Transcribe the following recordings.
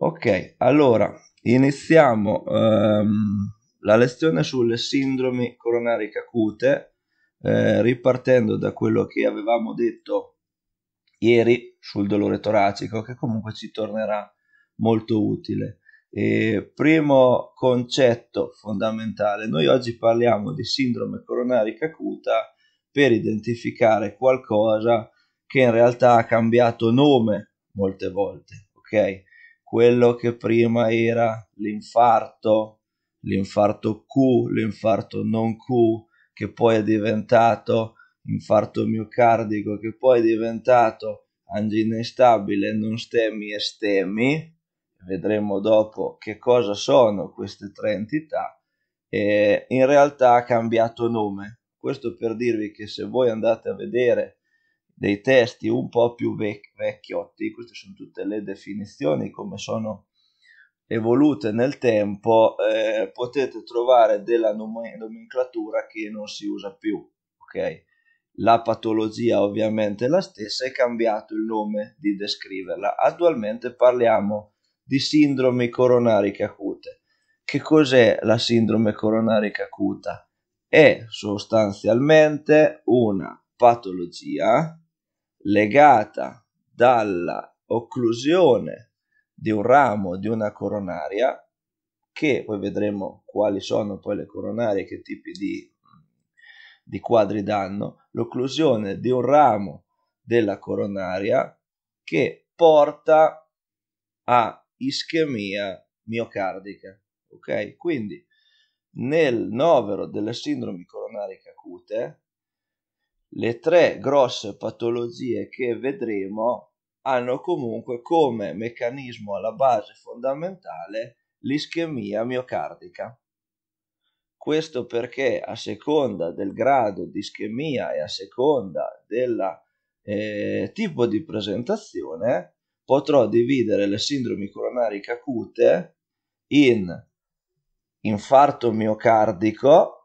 Ok, allora iniziamo ehm, la lezione sulle sindromi coronariche acute, eh, ripartendo da quello che avevamo detto ieri sul dolore toracico, che comunque ci tornerà molto utile. E primo concetto fondamentale, noi oggi parliamo di sindrome coronarica acuta per identificare qualcosa che in realtà ha cambiato nome molte volte, ok? quello che prima era l'infarto, l'infarto Q, l'infarto non Q, che poi è diventato infarto miocardico, che poi è diventato angina instabile, non stemi e stemi, vedremo dopo che cosa sono queste tre entità, e in realtà ha cambiato nome. Questo per dirvi che se voi andate a vedere dei testi un po' più vec- vecchiotti, queste sono tutte le definizioni come sono evolute nel tempo, eh, potete trovare della nom- nomenclatura che non si usa più, ok? La patologia ovviamente è la stessa, è cambiato il nome di descriverla. Attualmente parliamo di sindrome coronariche acute. Che cos'è la sindrome coronarica acuta? È sostanzialmente una patologia legata dalla occlusione di un ramo di una coronaria, che poi vedremo quali sono poi le coronarie, che tipi di, di quadri danno, l'occlusione di un ramo della coronaria che porta a ischemia miocardica. Ok? Quindi nel novero delle sindromi coronariche acute le tre grosse patologie che vedremo hanno comunque come meccanismo alla base fondamentale l'ischemia miocardica. Questo perché a seconda del grado di ischemia e a seconda del eh, tipo di presentazione potrò dividere le sindromi coronariche acute in infarto miocardico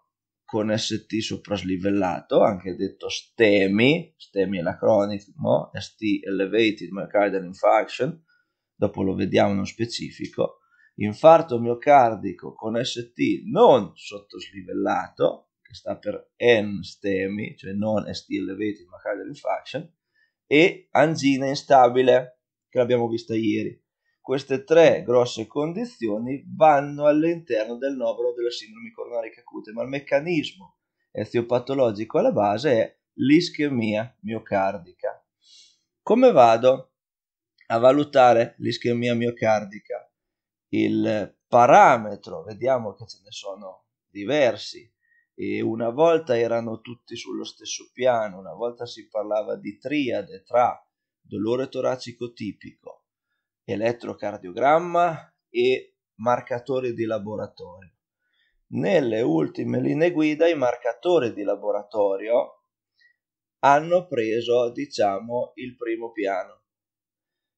con ST sopraslivellato, anche detto STEMI, STEMI è l'acronimo, ST Elevated Myocardial Infarction, dopo lo vediamo nello specifico, infarto miocardico con ST non sottoslivellato, che sta per N-STEMI, cioè non ST Elevated Myocardial Infarction, e angina instabile, che l'abbiamo vista ieri queste tre grosse condizioni vanno all'interno del nobolo della sindrome coronarica acute, ma il meccanismo eziopatologico alla base è l'ischemia miocardica. Come vado a valutare l'ischemia miocardica? Il parametro, vediamo che ce ne sono diversi, e una volta erano tutti sullo stesso piano, una volta si parlava di triade tra dolore toracico tipico, elettrocardiogramma e marcatori di laboratorio. Nelle ultime linee guida i marcatori di laboratorio hanno preso, diciamo, il primo piano.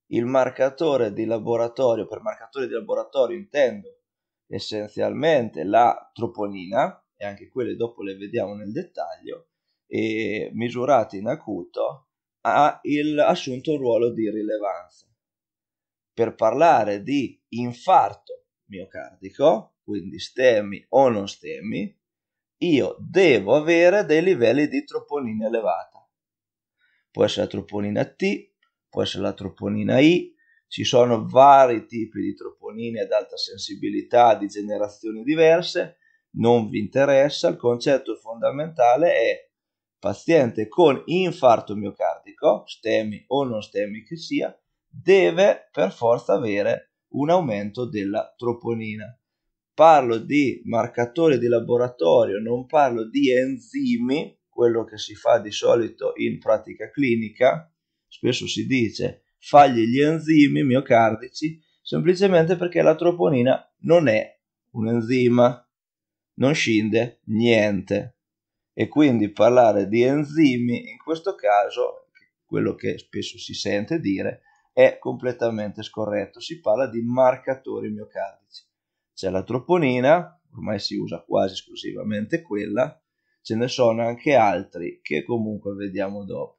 Il marcatore di laboratorio, per marcatore di laboratorio intendo essenzialmente la troponina, e anche quelle dopo le vediamo nel dettaglio, e misurati in acuto, ha il, assunto un ruolo di rilevanza per parlare di infarto miocardico, quindi stemmi o non stemmi, io devo avere dei livelli di troponina elevata. Può essere la troponina T, può essere la troponina I, ci sono vari tipi di troponine ad alta sensibilità di generazioni diverse, non vi interessa, il concetto fondamentale è paziente con infarto miocardico, stemmi o non stemmi che sia, deve per forza avere un aumento della troponina. Parlo di marcatori di laboratorio, non parlo di enzimi, quello che si fa di solito in pratica clinica, spesso si dice fagli gli enzimi miocardici, semplicemente perché la troponina non è un enzima, non scinde niente. E quindi parlare di enzimi in questo caso, quello che spesso si sente dire, è completamente scorretto. Si parla di marcatori miocardici. C'è la troponina, ormai si usa quasi esclusivamente quella, ce ne sono anche altri che comunque vediamo dopo.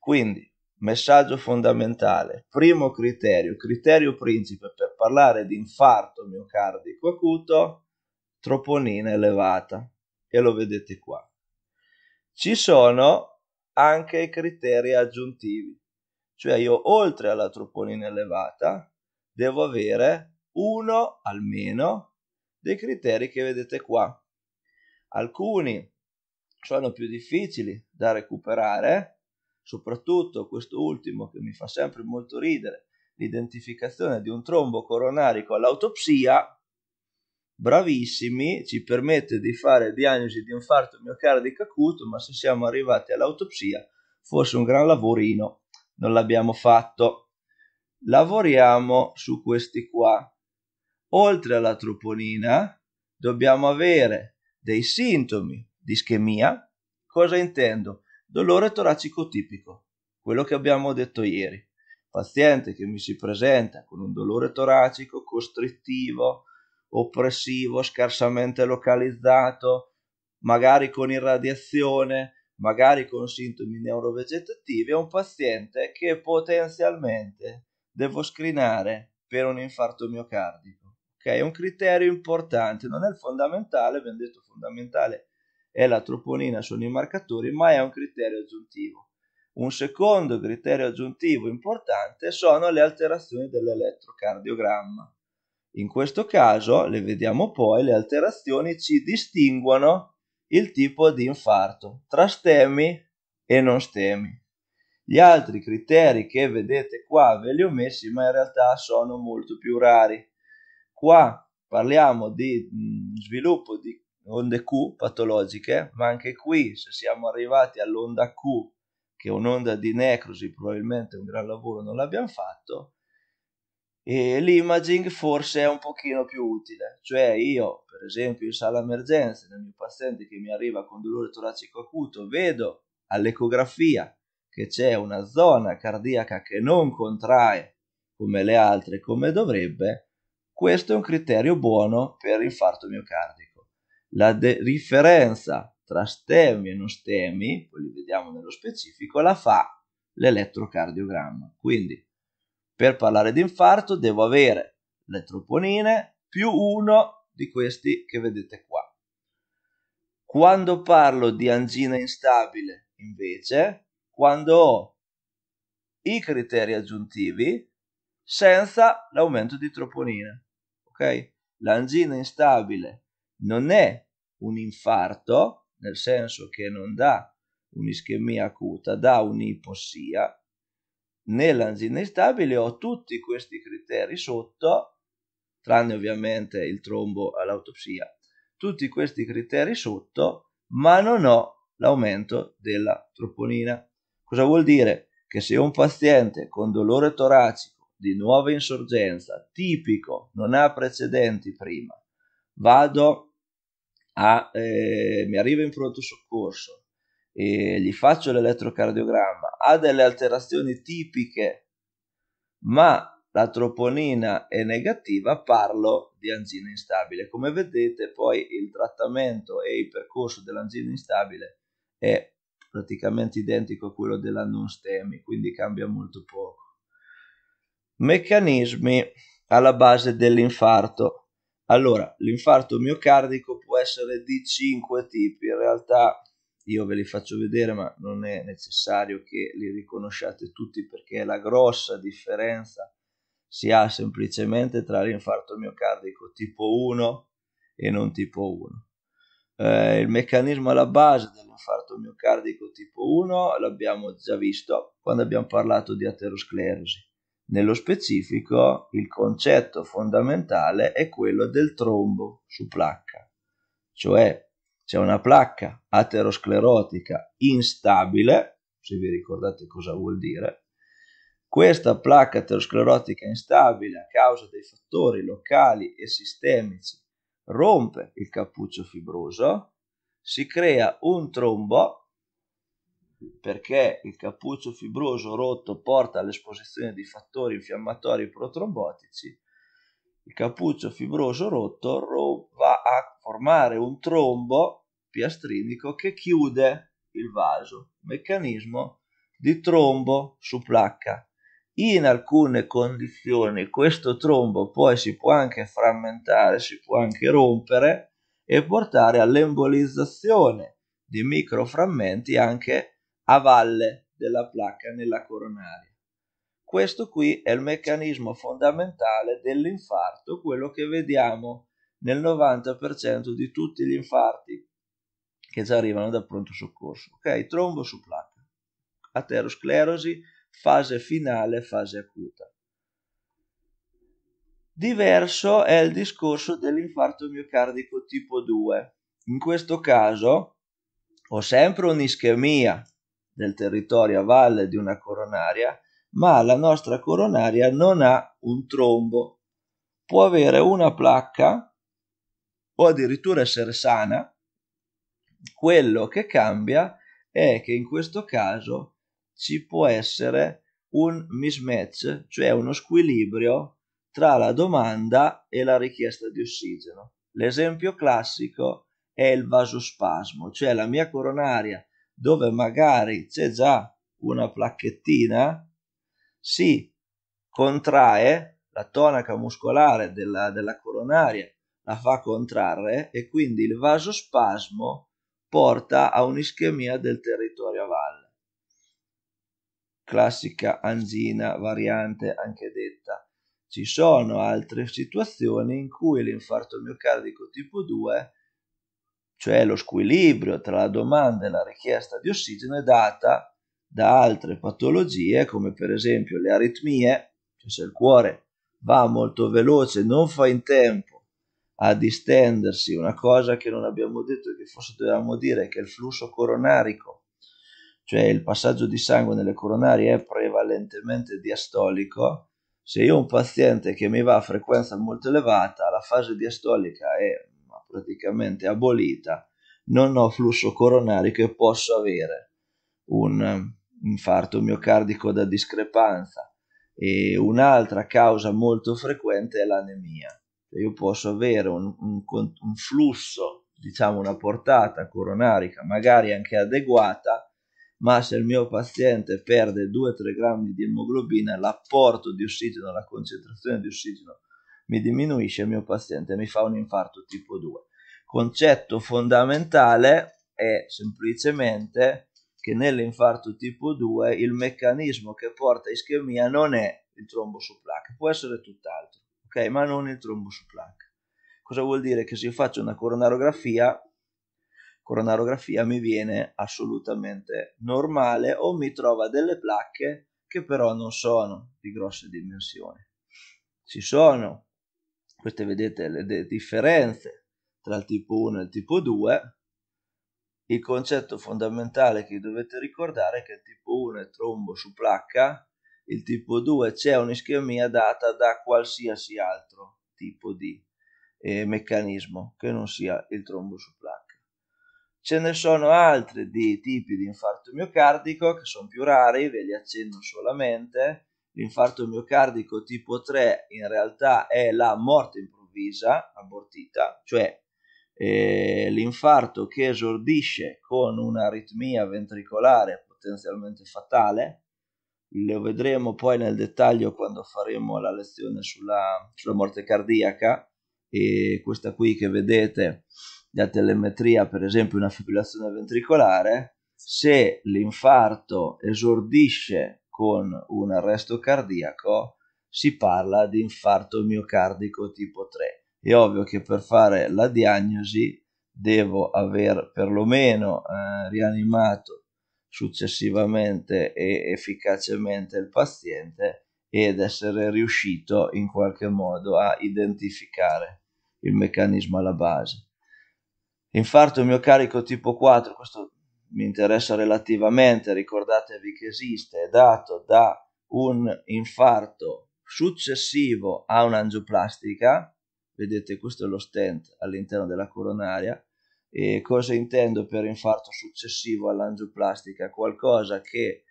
Quindi, messaggio fondamentale, primo criterio, criterio principe per parlare di infarto miocardico acuto, troponina elevata e lo vedete qua. Ci sono anche i criteri aggiuntivi. Cioè io oltre alla troponina elevata devo avere uno almeno dei criteri che vedete qua. Alcuni sono più difficili da recuperare, soprattutto questo ultimo che mi fa sempre molto ridere, l'identificazione di un trombo coronarico all'autopsia, bravissimi, ci permette di fare diagnosi di infarto miocardico acuto, ma se siamo arrivati all'autopsia fosse un gran lavorino non l'abbiamo fatto. Lavoriamo su questi qua. Oltre alla troponina dobbiamo avere dei sintomi di ischemia. Cosa intendo? Dolore toracico tipico, quello che abbiamo detto ieri. Paziente che mi si presenta con un dolore toracico costrittivo, oppressivo, scarsamente localizzato, magari con irradiazione, magari con sintomi neurovegetativi, è un paziente che potenzialmente devo screenare per un infarto miocardico. Ok, è un criterio importante, non è il fondamentale, abbiamo detto fondamentale è la troponina, sono i marcatori, ma è un criterio aggiuntivo. Un secondo criterio aggiuntivo importante sono le alterazioni dell'elettrocardiogramma. In questo caso, le vediamo poi, le alterazioni ci distinguono il tipo di infarto tra stemi e non stemi. Gli altri criteri che vedete qua ve li ho messi, ma in realtà sono molto più rari. Qua parliamo di sviluppo di onde Q patologiche, ma anche qui se siamo arrivati all'onda Q, che è un'onda di necrosi, probabilmente un gran lavoro non l'abbiamo fatto, e l'imaging forse è un pochino più utile, cioè io per esempio in sala emergenza nel mio paziente che mi arriva con dolore toracico acuto vedo all'ecografia che c'è una zona cardiaca che non contrae come le altre come dovrebbe, questo è un criterio buono per infarto miocardico. La de- differenza tra stemi e non stemi, poi li vediamo nello specifico, la fa l'elettrocardiogramma. Quindi per parlare di infarto devo avere le troponine più uno di questi che vedete qua. Quando parlo di angina instabile, invece, quando ho i criteri aggiuntivi senza l'aumento di troponina, ok? L'angina instabile non è un infarto, nel senso che non dà un'ischemia acuta, dà un'ipossia, Nell'angina instabile ho tutti questi criteri sotto, tranne ovviamente il trombo all'autopsia, tutti questi criteri sotto, ma non ho l'aumento della troponina. Cosa vuol dire? Che se un paziente con dolore toracico di nuova insorgenza, tipico, non ha precedenti prima, vado a, eh, mi arriva in pronto soccorso, e gli faccio l'elettrocardiogramma, ha delle alterazioni tipiche, ma la troponina è negativa, parlo di angina instabile. Come vedete, poi il trattamento e il percorso dell'angina instabile è praticamente identico a quello della non STEMI, quindi cambia molto poco. Meccanismi alla base dell'infarto. Allora, l'infarto miocardico può essere di 5 tipi, in realtà io ve li faccio vedere ma non è necessario che li riconosciate tutti perché la grossa differenza si ha semplicemente tra l'infarto miocardico tipo 1 e non tipo 1. Eh, il meccanismo alla base dell'infarto miocardico tipo 1 l'abbiamo già visto quando abbiamo parlato di aterosclerosi. Nello specifico, il concetto fondamentale è quello del trombo su placca, cioè c'è una placca aterosclerotica instabile, se vi ricordate cosa vuol dire, questa placca aterosclerotica instabile a causa dei fattori locali e sistemici rompe il cappuccio fibroso, si crea un trombo perché il cappuccio fibroso rotto porta all'esposizione di fattori infiammatori protrombotici, il cappuccio fibroso rotto va a formare un trombo piastrinico che chiude il vaso, meccanismo di trombo su placca. In alcune condizioni questo trombo poi si può anche frammentare, si può anche rompere e portare all'embolizzazione di microframmenti anche a valle della placca nella coronaria. Questo qui è il meccanismo fondamentale dell'infarto, quello che vediamo nel 90% di tutti gli infarti che già arrivano dal pronto soccorso. Ok, trombo su placca, aterosclerosi, fase finale, fase acuta. Diverso è il discorso dell'infarto miocardico tipo 2. In questo caso ho sempre un'ischemia del territorio a valle di una coronaria, ma la nostra coronaria non ha un trombo. Può avere una placca o addirittura essere sana, quello che cambia è che in questo caso ci può essere un mismatch, cioè uno squilibrio tra la domanda e la richiesta di ossigeno. L'esempio classico è il vasospasmo, cioè la mia coronaria dove magari c'è già una placchettina, si contrae la tonaca muscolare della, della coronaria, la fa contrarre e quindi il vasospasmo porta a un'ischemia del territorio a valle. Classica angina variante anche detta. Ci sono altre situazioni in cui l'infarto miocardico tipo 2, cioè lo squilibrio tra la domanda e la richiesta di ossigeno, è data da altre patologie come per esempio le aritmie, cioè se il cuore va molto veloce, non fa in tempo a distendersi, una cosa che non abbiamo detto e che forse dovevamo dire, è che il flusso coronarico, cioè il passaggio di sangue nelle coronarie è prevalentemente diastolico. Se io ho un paziente che mi va a frequenza molto elevata, la fase diastolica è praticamente abolita, non ho flusso coronarico e posso avere un eh, infarto miocardico da discrepanza. E un'altra causa molto frequente è l'anemia cioè, io posso avere un, un, un flusso, diciamo una portata coronarica magari anche adeguata, ma se il mio paziente perde 2-3 grammi di emoglobina, l'apporto di ossigeno, la concentrazione di ossigeno mi diminuisce, il mio paziente mi fa un infarto tipo 2. Concetto fondamentale è semplicemente che nell'infarto tipo 2 il meccanismo che porta ischemia non è il trombo su placa, può essere tutt'altro ok? Ma non il trombo su placca. Cosa vuol dire? Che se io faccio una coronarografia, coronarografia mi viene assolutamente normale o mi trova delle placche che però non sono di grosse dimensioni. Ci sono, queste vedete le de- differenze tra il tipo 1 e il tipo 2, il concetto fondamentale che dovete ricordare è che il tipo 1 è trombo su placca, il tipo 2 c'è un'ischemia data da qualsiasi altro tipo di eh, meccanismo che non sia il trombo su placca. Ce ne sono altri di tipi di infarto miocardico che sono più rari, ve li accenno solamente. L'infarto miocardico tipo 3 in realtà è la morte improvvisa, abortita, cioè eh, l'infarto che esordisce con un'aritmia ventricolare potenzialmente fatale, lo vedremo poi nel dettaglio quando faremo la lezione sulla, sulla morte cardiaca e questa qui che vedete la telemetria per esempio una fibrillazione ventricolare se l'infarto esordisce con un arresto cardiaco si parla di infarto miocardico tipo 3 è ovvio che per fare la diagnosi devo aver perlomeno eh, rianimato successivamente e efficacemente il paziente ed essere riuscito in qualche modo a identificare il meccanismo alla base. Infarto miocarico tipo 4, questo mi interessa relativamente, ricordatevi che esiste, è dato da un infarto successivo a un'angioplastica, vedete questo è lo stent all'interno della coronaria, e cosa intendo per infarto successivo all'angioplastica? Qualcosa che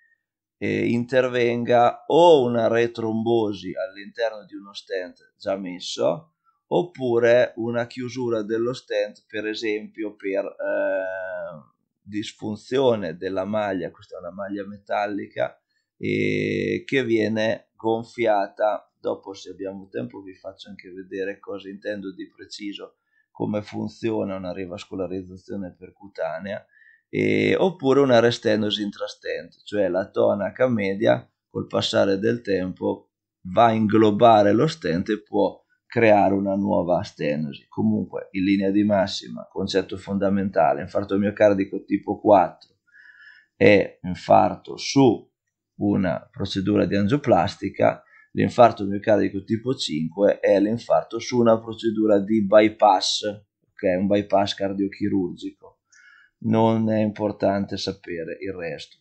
eh, intervenga o una retrombosi all'interno di uno stent già messo, oppure una chiusura dello stent, per esempio, per eh, disfunzione della maglia, questa è una maglia metallica, eh, che viene gonfiata. Dopo, se abbiamo tempo, vi faccio anche vedere cosa intendo di preciso come funziona una rivascolarizzazione percutanea e, oppure una restenosi intrastent, cioè la tonaca media col passare del tempo va a inglobare lo stent e può creare una nuova astenosi. Comunque, in linea di massima, concetto fondamentale, infarto miocardico tipo 4 è infarto su una procedura di angioplastica l'infarto miocardico tipo 5 è l'infarto su una procedura di bypass, che è Un bypass cardiochirurgico. Non è importante sapere il resto.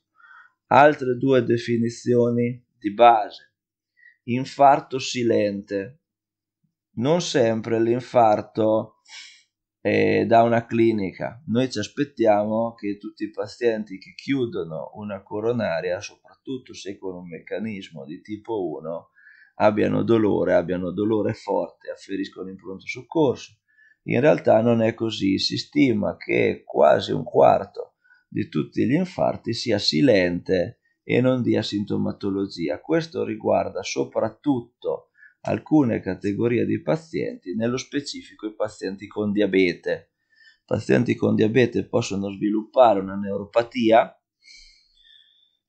Altre due definizioni di base. Infarto silente. Non sempre l'infarto è da una clinica. Noi ci aspettiamo che tutti i pazienti che chiudono una coronaria, soprattutto se con un meccanismo di tipo 1, abbiano dolore, abbiano dolore forte, afferiscono in pronto soccorso. In realtà non è così, si stima che quasi un quarto di tutti gli infarti sia silente e non dia sintomatologia. Questo riguarda soprattutto alcune categorie di pazienti, nello specifico i pazienti con diabete. I pazienti con diabete possono sviluppare una neuropatia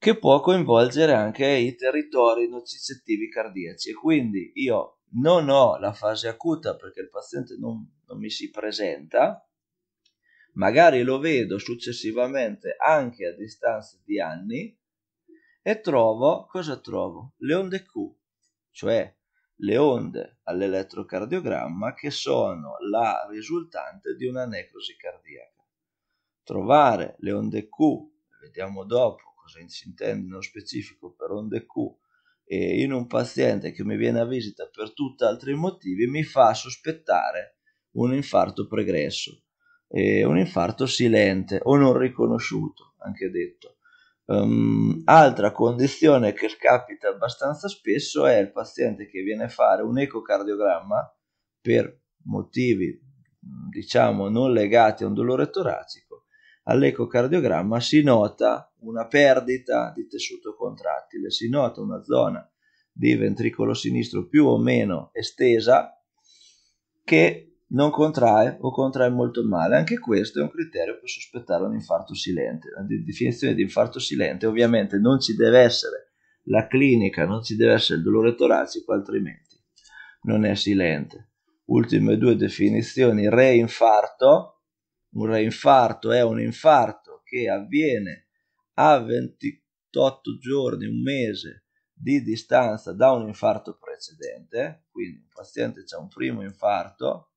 che può coinvolgere anche i territori nocicettivi cardiaci e quindi io non ho la fase acuta perché il paziente non, non mi si presenta, magari lo vedo successivamente anche a distanza di anni e trovo, cosa trovo? Le onde Q, cioè le onde all'elettrocardiogramma che sono la risultante di una necrosi cardiaca. Trovare le onde Q, vediamo dopo, cosa si intende nello specifico per onde Q e in un paziente che mi viene a visita per tutti altri motivi mi fa sospettare un infarto pregresso, e un infarto silente o non riconosciuto, anche detto. Um, altra condizione che capita abbastanza spesso è il paziente che viene a fare un ecocardiogramma per motivi diciamo non legati a un dolore toracico all'ecocardiogramma si nota una perdita di tessuto contrattile, si nota una zona di ventricolo sinistro più o meno estesa che non contrae o contrae molto male. Anche questo è un criterio per sospettare un infarto silente. La definizione di infarto silente ovviamente non ci deve essere la clinica, non ci deve essere il dolore toracico, altrimenti non è silente. Ultime due definizioni, reinfarto un reinfarto è un infarto che avviene a 28 giorni, un mese di distanza da un infarto precedente, quindi un paziente ha un primo infarto,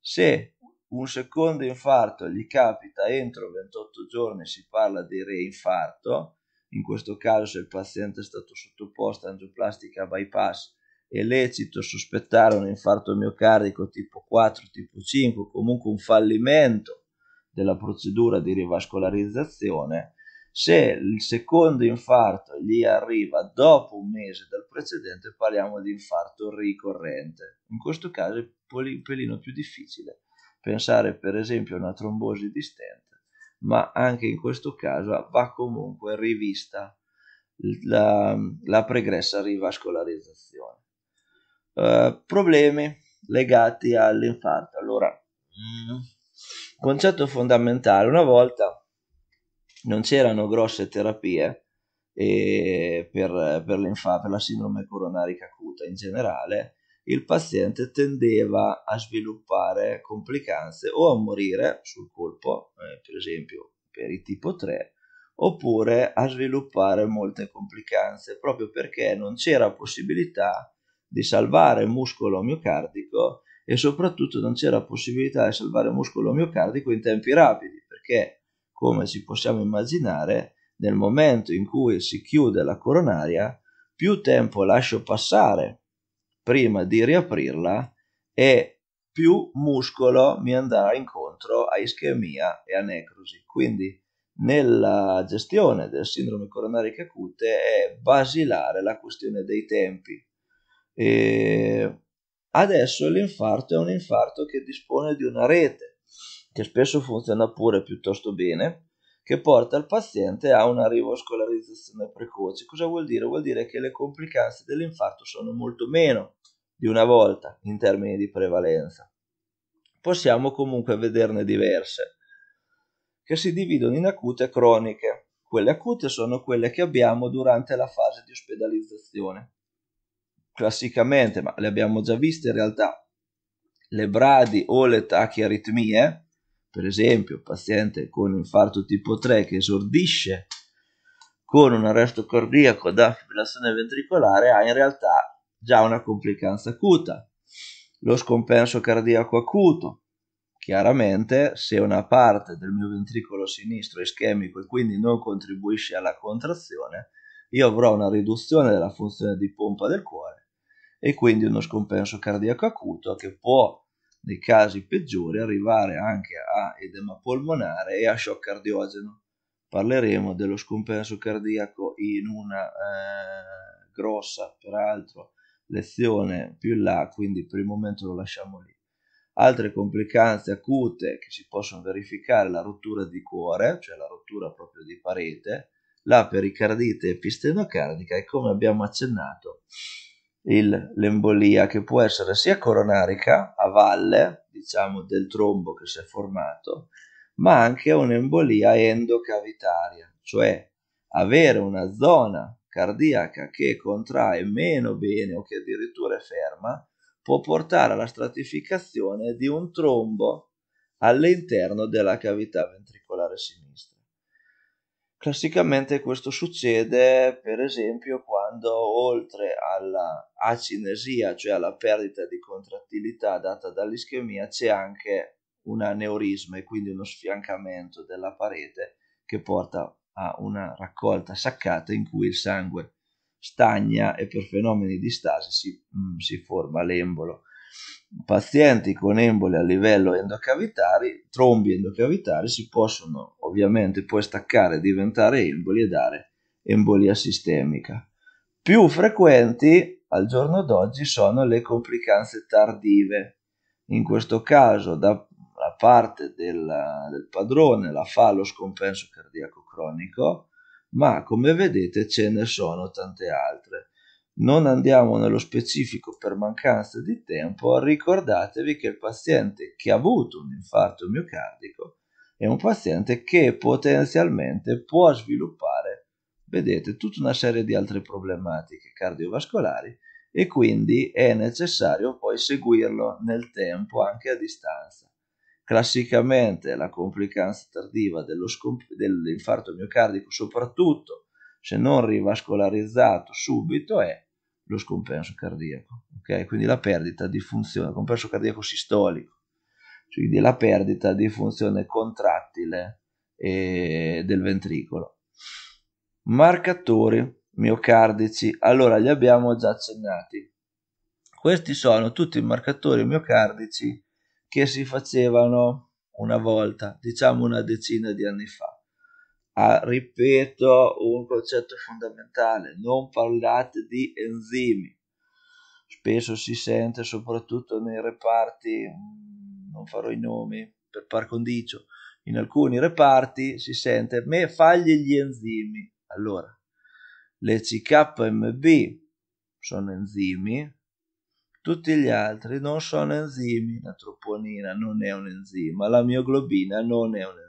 se un secondo infarto gli capita entro 28 giorni si parla di reinfarto, in questo caso se il paziente è stato sottoposto a angioplastica bypass è lecito sospettare un infarto miocardico tipo 4, tipo 5, comunque un fallimento della procedura di rivascolarizzazione, se il secondo infarto gli arriva dopo un mese dal precedente, parliamo di infarto ricorrente. In questo caso è un pelino più difficile pensare per esempio a una trombosi di distente, ma anche in questo caso va comunque rivista la, la pregressa rivascolarizzazione. Eh, problemi legati all'infarto. Allora, mm, concetto fondamentale, una volta non c'erano grosse terapie eh, per, per, per la sindrome coronarica acuta in generale, il paziente tendeva a sviluppare complicanze o a morire sul colpo, eh, per esempio per il tipo 3, oppure a sviluppare molte complicanze proprio perché non c'era possibilità di salvare il muscolo miocardico e soprattutto non c'era possibilità di salvare il muscolo miocardico in tempi rapidi perché come ci possiamo immaginare nel momento in cui si chiude la coronaria più tempo lascio passare prima di riaprirla e più muscolo mi andrà incontro a ischemia e a necrosi quindi nella gestione del sindrome coronarica acute è basilare la questione dei tempi e adesso l'infarto è un infarto che dispone di una rete, che spesso funziona pure piuttosto bene, che porta il paziente a una rivoscolarizzazione precoce. Cosa vuol dire? Vuol dire che le complicanze dell'infarto sono molto meno di una volta in termini di prevalenza. Possiamo comunque vederne diverse, che si dividono in acute e croniche. Quelle acute sono quelle che abbiamo durante la fase di ospedalizzazione classicamente, ma le abbiamo già viste in realtà, le bradi o le tachiaritmie, per esempio, paziente con infarto tipo 3 che esordisce con un arresto cardiaco da fibrillazione ventricolare ha in realtà già una complicanza acuta, lo scompenso cardiaco acuto. Chiaramente, se una parte del mio ventricolo sinistro è ischemico e quindi non contribuisce alla contrazione, io avrò una riduzione della funzione di pompa del cuore e quindi uno scompenso cardiaco acuto che può nei casi peggiori arrivare anche a edema polmonare e a shock cardiogeno. Parleremo dello scompenso cardiaco in una eh, grossa, peraltro, lezione più in là, quindi per il momento lo lasciamo lì. Altre complicanze acute che si possono verificare la rottura di cuore, cioè la rottura proprio di parete, la pericardite epistenocardica e come abbiamo accennato il, l'embolia che può essere sia coronarica a valle, diciamo, del trombo che si è formato, ma anche un'embolia endocavitaria, cioè avere una zona cardiaca che contrae meno bene o che addirittura è ferma può portare alla stratificazione di un trombo all'interno della cavità ventricolare sinistra. Classicamente questo succede per esempio quando oltre alla acinesia, cioè alla perdita di contrattilità data dall'ischemia, c'è anche un aneurisma e quindi uno sfiancamento della parete che porta a una raccolta saccata in cui il sangue stagna e per fenomeni di stasi si, mm, si forma l'embolo pazienti con emboli a livello endocavitari, trombi endocavitari, si possono ovviamente poi staccare, diventare emboli e dare embolia sistemica. Più frequenti al giorno d'oggi sono le complicanze tardive, in questo caso da parte della, del padrone la fa lo scompenso cardiaco cronico, ma come vedete ce ne sono tante altre non andiamo nello specifico per mancanza di tempo, ricordatevi che il paziente che ha avuto un infarto miocardico è un paziente che potenzialmente può sviluppare, vedete, tutta una serie di altre problematiche cardiovascolari e quindi è necessario poi seguirlo nel tempo anche a distanza. Classicamente la complicanza tardiva scomp- dell'infarto miocardico, soprattutto se non rivascolarizzato subito, è lo scompenso cardiaco. Okay? Quindi la perdita di funzione, compenso cardiaco sistolico, quindi la perdita di funzione contrattile eh, del ventricolo. Marcatori miocardici, allora li abbiamo già accennati. Questi sono tutti i marcatori miocardici che si facevano una volta, diciamo una decina di anni fa. Ah, ripeto un concetto fondamentale, non parlate di enzimi. Spesso si sente soprattutto nei reparti, mm, non farò i nomi per par condicio, in alcuni reparti si sente me fagli gli enzimi. Allora, le CKMB sono enzimi, tutti gli altri non sono enzimi, la troponina non è un enzima, la mioglobina non è un enzima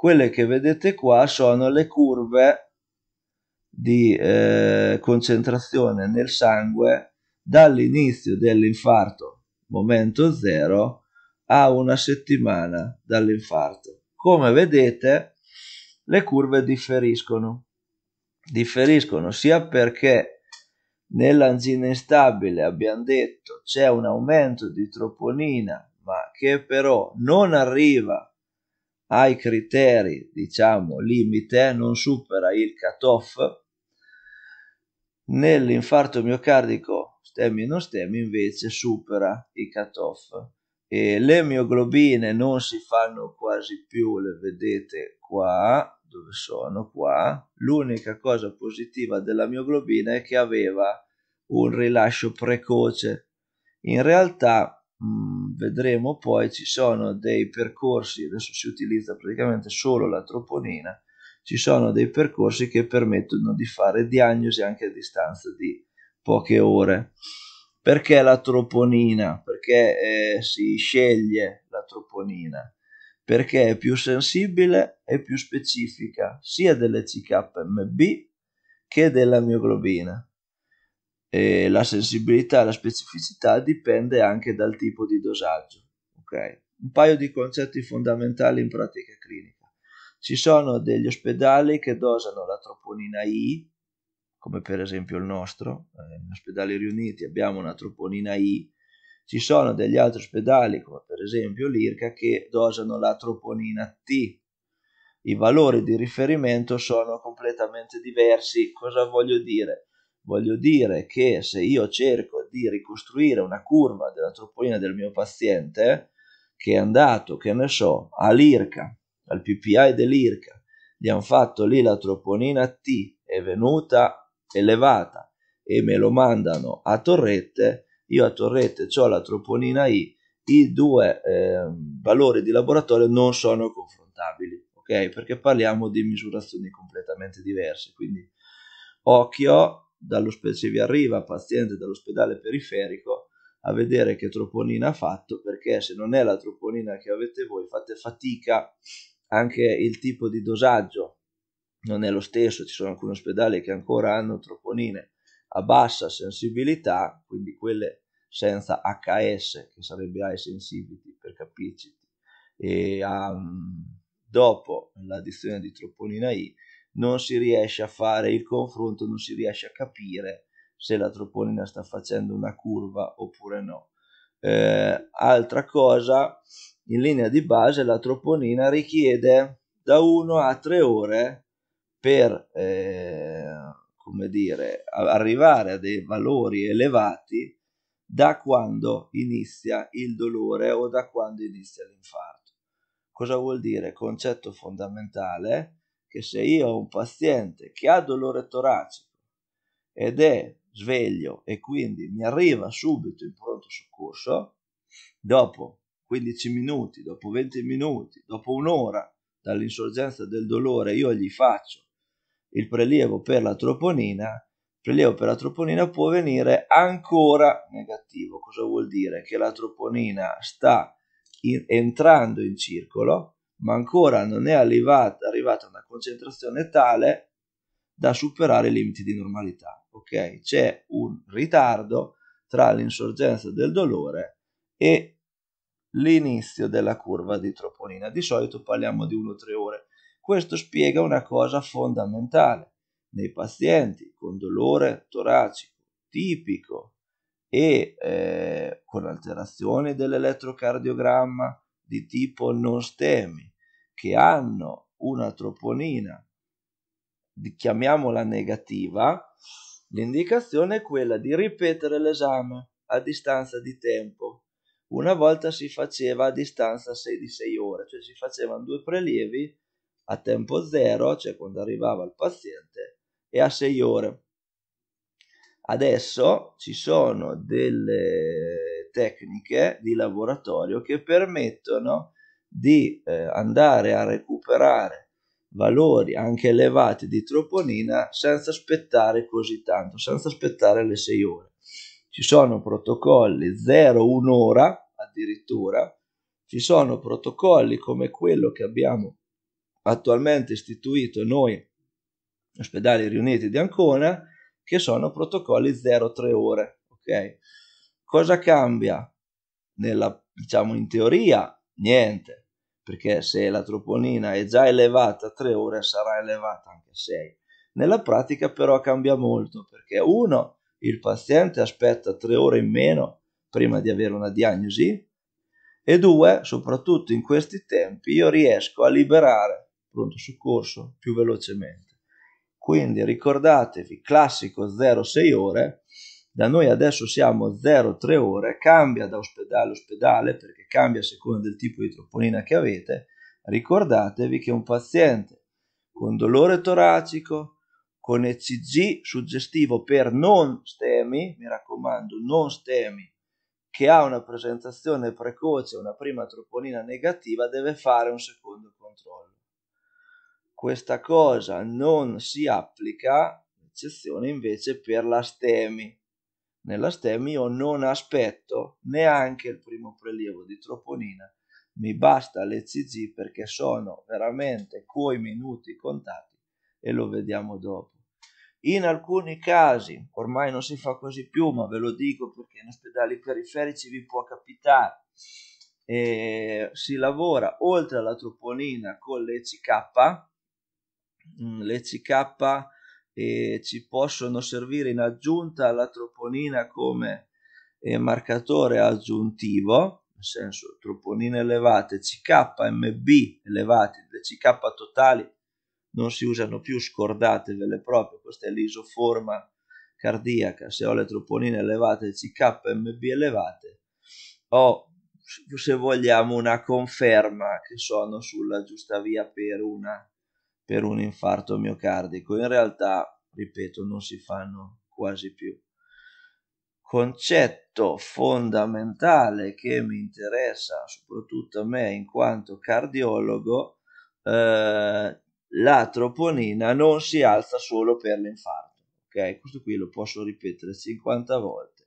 quelle che vedete qua sono le curve di eh, concentrazione nel sangue dall'inizio dell'infarto, momento zero, a una settimana dall'infarto. Come vedete, le curve differiscono. Differiscono sia perché nell'angina instabile abbiamo detto c'è un aumento di troponina, ma che però non arriva ai criteri, diciamo, limite, non supera il cutoff, nell'infarto miocardico stemmi non stemmi invece supera i cutoff. E le mioglobine non si fanno quasi più, le vedete qua, dove sono qua. L'unica cosa positiva della mioglobina è che aveva un rilascio precoce. In realtà mh, mm, vedremo poi ci sono dei percorsi adesso si utilizza praticamente solo la troponina ci sono dei percorsi che permettono di fare diagnosi anche a distanza di poche ore perché la troponina perché eh, si sceglie la troponina perché è più sensibile e più specifica sia delle CKMB che della mioglobina e la sensibilità la specificità dipende anche dal tipo di dosaggio. Okay? Un paio di concetti fondamentali in pratica clinica. Ci sono degli ospedali che dosano la troponina I, come per esempio il nostro, eh, in ospedali riuniti abbiamo una troponina I, ci sono degli altri ospedali, come per esempio l'IRCA, che dosano la troponina T. I valori di riferimento sono completamente diversi. Cosa voglio dire? Voglio dire che se io cerco di ricostruire una curva della tropolina del mio paziente che è andato, che ne so, all'IRCA, al PPI dell'IRCA, gli hanno fatto lì la troponina T, è venuta elevata e me lo mandano a Torrette, io a Torrette ho la troponina I, i due eh, valori di laboratorio non sono confrontabili, ok? Perché parliamo di misurazioni completamente diverse, quindi occhio se vi arriva paziente dall'ospedale periferico a vedere che troponina ha fatto, perché se non è la troponina che avete voi, fate fatica anche il tipo di dosaggio non è lo stesso, ci sono alcuni ospedali che ancora hanno troponine a bassa sensibilità, quindi quelle senza HS, che sarebbe high sensitivity per capirci, e um, dopo l'addizione di troponina I non si riesce a fare il confronto, non si riesce a capire se la troponina sta facendo una curva oppure no. Eh, altra cosa, in linea di base la troponina richiede da 1 a 3 ore per eh, come dire, arrivare a dei valori elevati da quando inizia il dolore o da quando inizia l'infarto. Cosa vuol dire? Concetto fondamentale, che se io ho un paziente che ha dolore toracico ed è sveglio e quindi mi arriva subito in pronto soccorso, dopo 15 minuti, dopo 20 minuti, dopo un'ora dall'insorgenza del dolore, io gli faccio il prelievo per la troponina, il prelievo per la troponina può venire ancora negativo. Cosa vuol dire? Che la troponina sta in, entrando in circolo, ma ancora non è arrivata, arrivata a una concentrazione tale da superare i limiti di normalità. Ok, c'è un ritardo tra l'insorgenza del dolore e l'inizio della curva di troponina. Di solito parliamo di 1-3 ore. Questo spiega una cosa fondamentale. Nei pazienti con dolore toracico tipico e eh, con alterazioni dell'elettrocardiogramma, di tipo non stemi che hanno una troponina, chiamiamola negativa, l'indicazione è quella di ripetere l'esame a distanza di tempo. Una volta si faceva a distanza 6 di 6 ore, cioè si facevano due prelievi a tempo zero, cioè quando arrivava il paziente, e a 6 ore. Adesso ci sono delle tecniche di laboratorio che permettono di eh, andare a recuperare valori anche elevati di troponina senza aspettare così tanto, senza aspettare le 6 ore. Ci sono protocolli 0-1 ora addirittura, ci sono protocolli come quello che abbiamo attualmente istituito noi ospedali riuniti di Ancona che sono protocolli 0-3 ore, ok? Cosa cambia? Nella, diciamo in teoria, niente, perché se la troponina è già elevata 3 ore sarà elevata anche 6. Nella pratica però cambia molto, perché uno, il paziente aspetta 3 ore in meno prima di avere una diagnosi, e due, soprattutto in questi tempi, io riesco a liberare pronto soccorso più velocemente. Quindi ricordatevi, classico 0-6 ore, da noi adesso siamo 0-3 ore, cambia da ospedale a ospedale perché cambia a seconda del tipo di troponina che avete, ricordatevi che un paziente con dolore toracico, con ECG suggestivo per non stemi, mi raccomando, non stemi, che ha una presentazione precoce, una prima troponina negativa, deve fare un secondo controllo. Questa cosa non si applica, eccezione invece per la stemi, nella stem io non aspetto neanche il primo prelievo di troponina, mi basta l'ECG perché sono veramente coi minuti contati e lo vediamo dopo. In alcuni casi, ormai non si fa così più, ma ve lo dico perché in ospedali periferici vi può capitare, eh, si lavora oltre alla troponina con l'ECK, mm, l'ECK e ci possono servire in aggiunta alla troponina come eh, marcatore aggiuntivo, nel senso troponine elevate, CKMB elevate, le CK totali non si usano più, scordatevele proprio, questa è l'isoforma cardiaca, se ho le troponine elevate, CKMB elevate, ho se vogliamo una conferma che sono sulla giusta via per una per un infarto miocardico. In realtà, ripeto, non si fanno quasi più. Concetto fondamentale che mi interessa soprattutto a me in quanto cardiologo, eh, la troponina non si alza solo per l'infarto. Ok, questo qui lo posso ripetere 50 volte.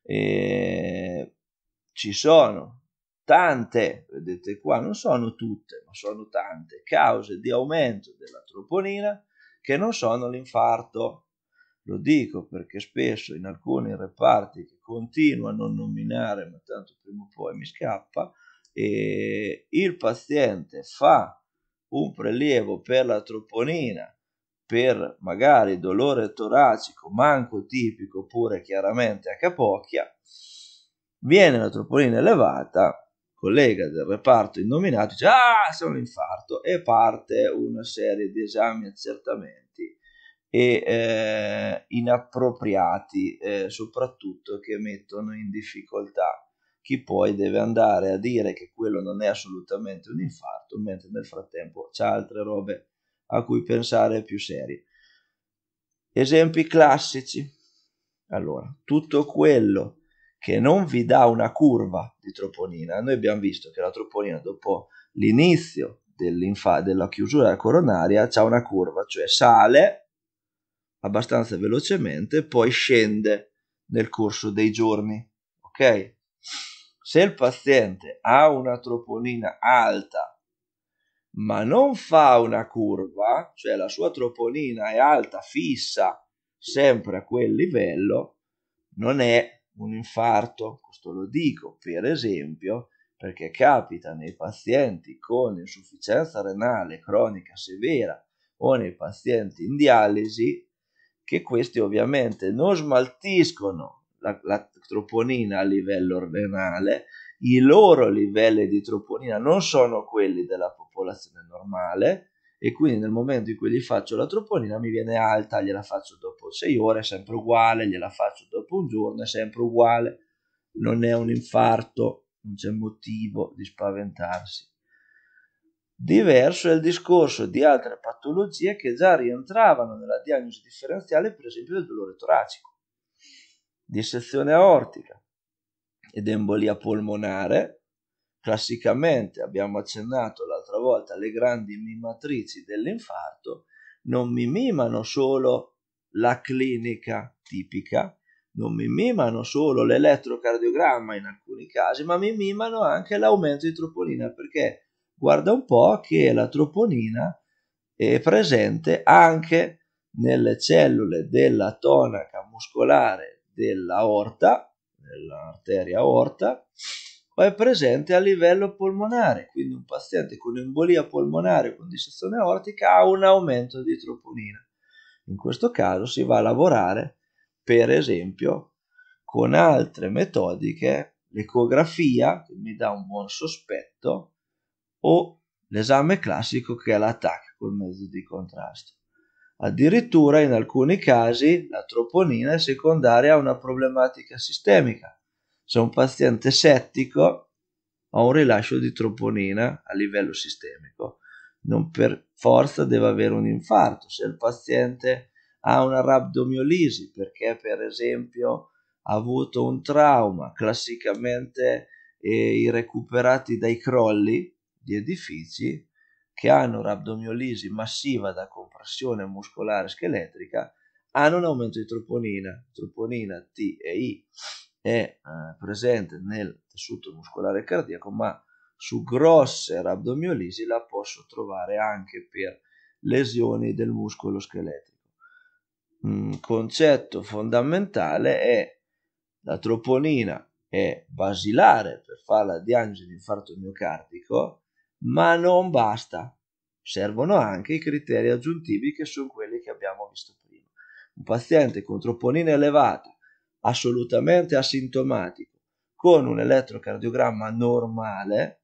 E ci sono tante, vedete qua, non sono tutte, ma sono tante cause di aumento della troponina che non sono l'infarto. Lo dico perché spesso in alcuni reparti che continuo a non nominare, ma tanto prima o poi mi scappa, eh, il paziente fa un prelievo per la troponina per magari dolore toracico manco tipico oppure chiaramente a capocchia, viene la troponina elevata collega del reparto innominato dice ah se un infarto e parte una serie di esami accertamenti e eh, inappropriati eh, soprattutto che mettono in difficoltà chi poi deve andare a dire che quello non è assolutamente un infarto mentre nel frattempo c'è altre robe a cui pensare più serie esempi classici allora tutto quello che non vi dà una curva di troponina. Noi abbiamo visto che la troponina dopo l'inizio della chiusura coronaria ha una curva, cioè sale abbastanza velocemente, poi scende nel corso dei giorni. Ok? Se il paziente ha una troponina alta, ma non fa una curva, cioè la sua troponina è alta, fissa sempre a quel livello, non è un infarto, questo lo dico per esempio perché capita nei pazienti con insufficienza renale cronica severa o nei pazienti in dialisi che questi ovviamente non smaltiscono la, la troponina a livello renale, i loro livelli di troponina non sono quelli della popolazione normale, e quindi nel momento in cui gli faccio la troponina mi viene alta, gliela faccio dopo 6 ore, è sempre uguale, gliela faccio dopo un giorno, è sempre uguale, non è un infarto, non c'è motivo di spaventarsi. Diverso è il discorso di altre patologie che già rientravano nella diagnosi differenziale, per esempio del dolore toracico, dissezione aortica ed embolia polmonare. Classicamente abbiamo accennato la volta le grandi mimatrici dell'infarto non mi mimano solo la clinica tipica, non mi mimano solo l'elettrocardiogramma in alcuni casi, ma mi mimano anche l'aumento di troponina perché guarda un po' che la troponina è presente anche nelle cellule della tonaca muscolare dell'aorta, dell'arteria aorta, è presente a livello polmonare, quindi un paziente con embolia polmonare con dissezione aortica ha un aumento di troponina. In questo caso si va a lavorare, per esempio, con altre metodiche, l'ecografia, che mi dà un buon sospetto, o l'esame classico che è l'attacco col mezzo di contrasto. Addirittura in alcuni casi la troponina è secondaria a una problematica sistemica, se un paziente settico, ha un rilascio di troponina a livello sistemico. Non per forza deve avere un infarto. Se il paziente ha una rabdomiolisi perché per esempio ha avuto un trauma, classicamente eh, i recuperati dai crolli di edifici che hanno rabdomiolisi massiva da compressione muscolare scheletrica hanno un aumento di troponina, troponina T e I è eh, presente nel tessuto muscolare cardiaco, ma su grosse rabdomiolisi la posso trovare anche per lesioni del muscolo scheletrico. Un concetto fondamentale è la troponina è basilare per fare la diagnosi di infarto miocardico, ma non basta. Servono anche i criteri aggiuntivi che sono quelli che abbiamo visto prima. Un paziente con troponina elevata assolutamente asintomatico con un elettrocardiogramma normale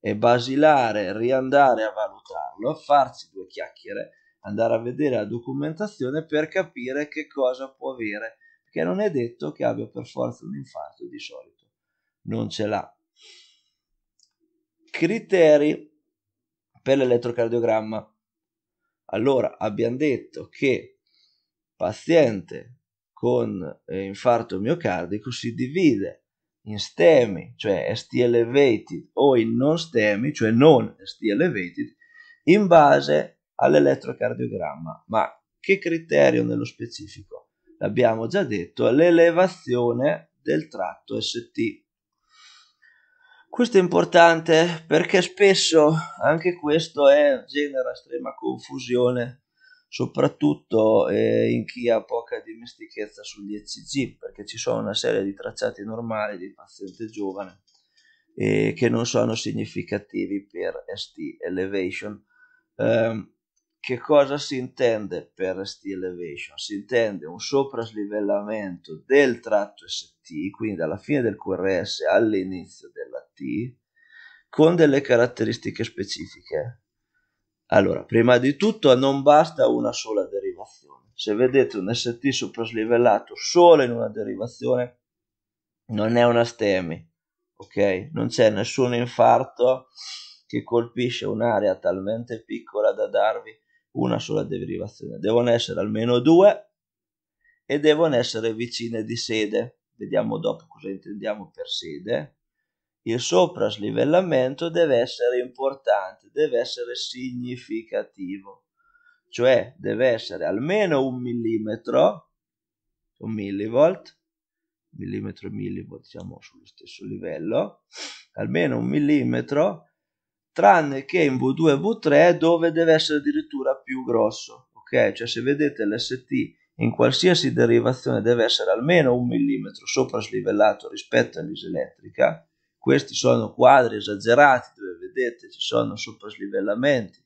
e basilare riandare a valutarlo, farci due chiacchiere, andare a vedere la documentazione per capire che cosa può avere, perché non è detto che abbia per forza un infarto di solito, non ce l'ha. Criteri per l'elettrocardiogramma. Allora, abbiamo detto che paziente con eh, infarto miocardico si divide in STEMI, cioè ST elevated, o in non STEMI, cioè non ST elevated, in base all'elettrocardiogramma. Ma che criterio nello specifico? L'abbiamo già detto, l'elevazione del tratto ST. Questo è importante perché spesso anche questo è, genera estrema confusione soprattutto eh, in chi ha poca dimestichezza sugli ECG, perché ci sono una serie di tracciati normali di paziente giovane eh, che non sono significativi per ST elevation. Eh, che cosa si intende per ST elevation? Si intende un sopraslivellamento del tratto ST, quindi dalla fine del QRS all'inizio della T, con delle caratteristiche specifiche allora, prima di tutto non basta una sola derivazione. Se vedete un ST sopraslivellato solo in una derivazione, non è una stemi, ok? Non c'è nessun infarto che colpisce un'area talmente piccola da darvi una sola derivazione. Devono essere almeno due e devono essere vicine di sede. Vediamo dopo cosa intendiamo per sede il sopraslivellamento deve essere importante, deve essere significativo, cioè deve essere almeno un millimetro, un millivolt, millimetro e millivolt siamo sullo stesso livello, almeno un millimetro, tranne che in V2 e V3 dove deve essere addirittura più grosso, ok? Cioè se vedete l'ST in qualsiasi derivazione deve essere almeno un millimetro sopra slivellato rispetto all'isoelettrica, questi sono quadri esagerati dove vedete ci sono sopraslivellamenti.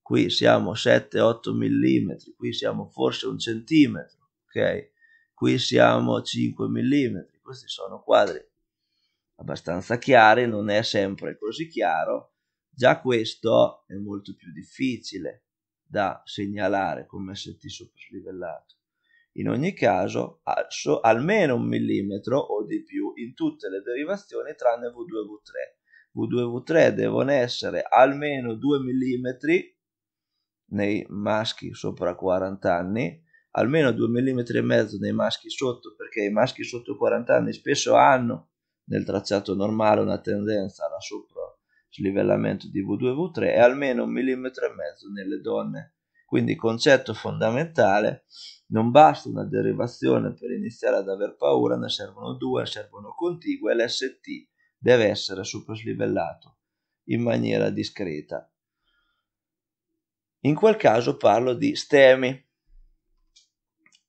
Qui siamo 7-8 mm, qui siamo forse un centimetro, ok? Qui siamo 5 mm. Questi sono quadri abbastanza chiari, non è sempre così chiaro. Già questo è molto più difficile da segnalare come ST sopraslivellato. In ogni caso, almeno un millimetro o di più in tutte le derivazioni tranne V2 V3. V2 V3 devono essere almeno 2 mm nei maschi sopra 40 anni, almeno 2 mm e mezzo nei maschi sotto, perché i maschi sotto 40 anni spesso hanno nel tracciato normale una tendenza alla sopra slivellamento di V2 V3 e almeno un millimetro e mezzo nelle donne quindi concetto fondamentale, non basta una derivazione per iniziare ad aver paura, ne servono due, ne servono contigue, l'ST deve essere superslivellato in maniera discreta. In quel caso parlo di stemi,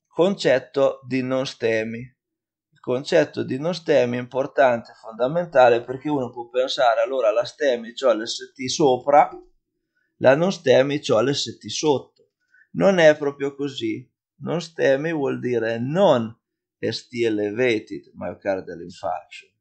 concetto di non stemi. Il concetto di non stemi è importante, fondamentale, perché uno può pensare allora alla stemi, cioè l'ST sopra, la non stemi, cioè l'ST sotto non è proprio così. Non STEMI vuol dire non esti elevated myocardial infarction.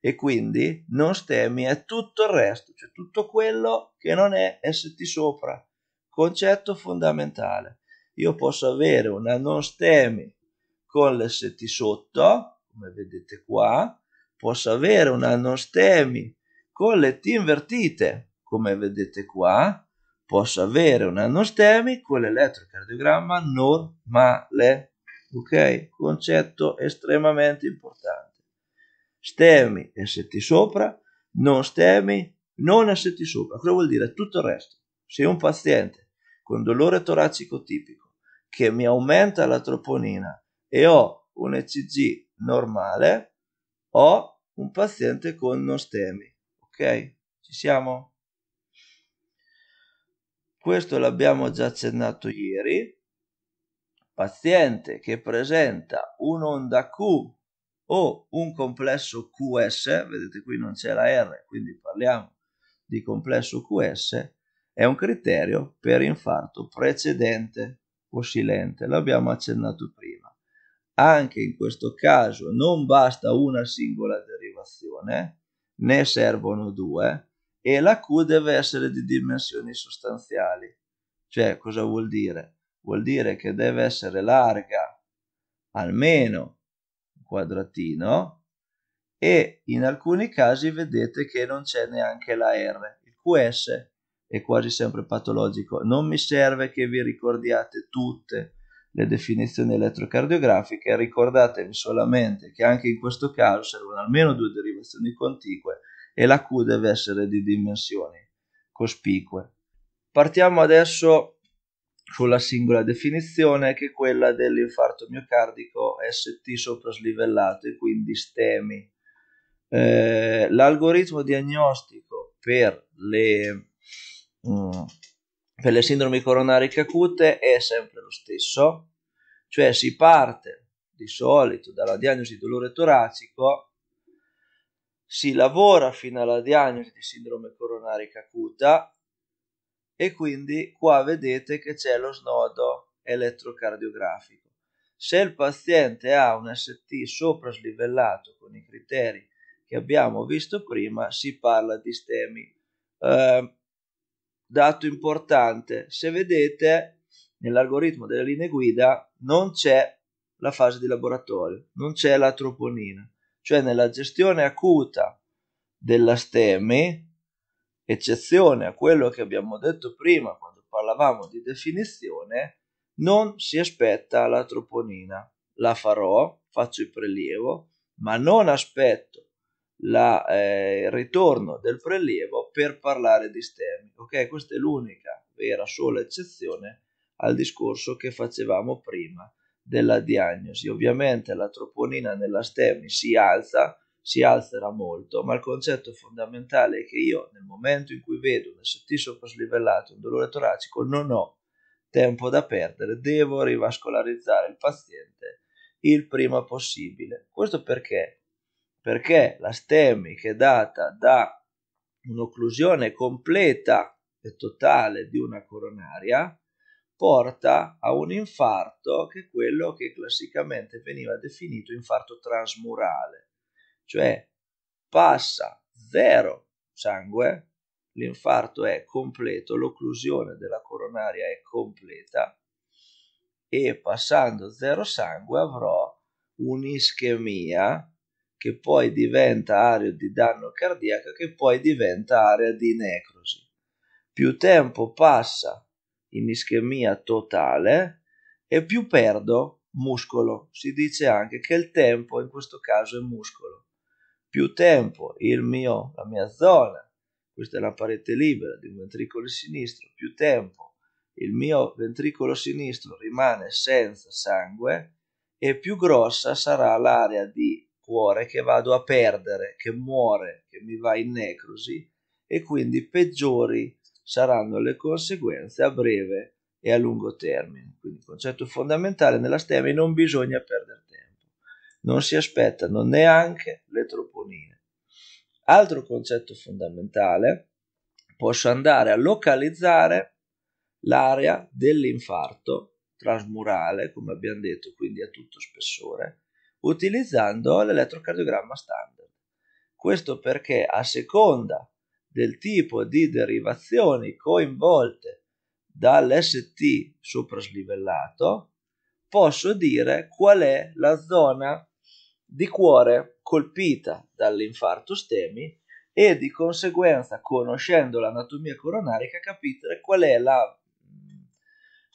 E quindi non STEMI è tutto il resto, cioè tutto quello che non è ST sopra. Concetto fondamentale. Io posso avere una non STEMI con l'ST sotto, come vedete qua, posso avere una non STEMI con le T invertite, come vedete qua, posso avere un anostemi con l'elettrocardiogramma normale. Ok? Concetto estremamente importante. Stemi e ST sopra, non stemi, non ST sopra. Cosa vuol dire? Tutto il resto. Se un paziente con dolore toracico tipico che mi aumenta la troponina e ho un ECG normale, ho un paziente con non stemi. Ok? Ci siamo? questo l'abbiamo già accennato ieri, paziente che presenta un'onda Q o un complesso QS, vedete qui non c'è la R, quindi parliamo di complesso QS, è un criterio per infarto precedente o silente, l'abbiamo accennato prima. Anche in questo caso non basta una singola derivazione, ne servono due, e la Q deve essere di dimensioni sostanziali. Cioè, cosa vuol dire? Vuol dire che deve essere larga almeno un quadratino e in alcuni casi vedete che non c'è neanche la R. Il QS è quasi sempre patologico. Non mi serve che vi ricordiate tutte le definizioni elettrocardiografiche, ricordatevi solamente che anche in questo caso servono almeno due derivazioni contigue e la Q deve essere di dimensioni cospicue. Partiamo adesso sulla singola definizione che è quella dell'infarto miocardico ST sopraslivellato e quindi STEMI. Eh, l'algoritmo diagnostico per le, mm, per le sindromi coronariche acute è sempre lo stesso, cioè si parte di solito dalla diagnosi di dolore toracico si lavora fino alla diagnosi di sindrome coronarica acuta e quindi qua vedete che c'è lo snodo elettrocardiografico. Se il paziente ha un ST sopraslivellato con i criteri che abbiamo visto prima, si parla di stemi. Eh, dato importante, se vedete nell'algoritmo delle linee guida non c'è la fase di laboratorio, non c'è la troponina cioè nella gestione acuta della stemi, eccezione a quello che abbiamo detto prima quando parlavamo di definizione, non si aspetta la troponina. La farò, faccio il prelievo, ma non aspetto la, eh, il ritorno del prelievo per parlare di stemi. Ok, questa è l'unica vera sola eccezione al discorso che facevamo prima della diagnosi. Ovviamente la troponina nella STEMI si alza, si alzerà molto, ma il concetto fondamentale è che io nel momento in cui vedo un ST sopraslivellato, un dolore toracico, non ho tempo da perdere, devo rivascolarizzare il paziente il prima possibile. Questo perché? Perché la STEMI che è data da un'occlusione completa e totale di una coronaria porta a un infarto che è quello che classicamente veniva definito infarto transmurale, cioè passa zero sangue, l'infarto è completo, l'occlusione della coronaria è completa e passando zero sangue avrò un'ischemia che poi diventa area di danno cardiaco che poi diventa area di necrosi. Più tempo passa in ischemia totale e più perdo muscolo. Si dice anche che il tempo in questo caso è muscolo. Più tempo il mio, la mia zona, questa è la parete libera di un ventricolo sinistro, più tempo il mio ventricolo sinistro rimane senza sangue e più grossa sarà l'area di cuore che vado a perdere, che muore, che mi va in necrosi e quindi peggiori saranno le conseguenze a breve e a lungo termine. Quindi il concetto fondamentale nella STEM è non bisogna perdere tempo, non si aspettano neanche le troponine. Altro concetto fondamentale, posso andare a localizzare l'area dell'infarto trasmurale, come abbiamo detto, quindi a tutto spessore, utilizzando l'elettrocardiogramma standard. Questo perché a seconda del tipo di derivazioni coinvolte dall'ST sopraslivellato, posso dire qual è la zona di cuore colpita dall'infarto STEMI e di conseguenza, conoscendo l'anatomia coronarica, capire qual è la,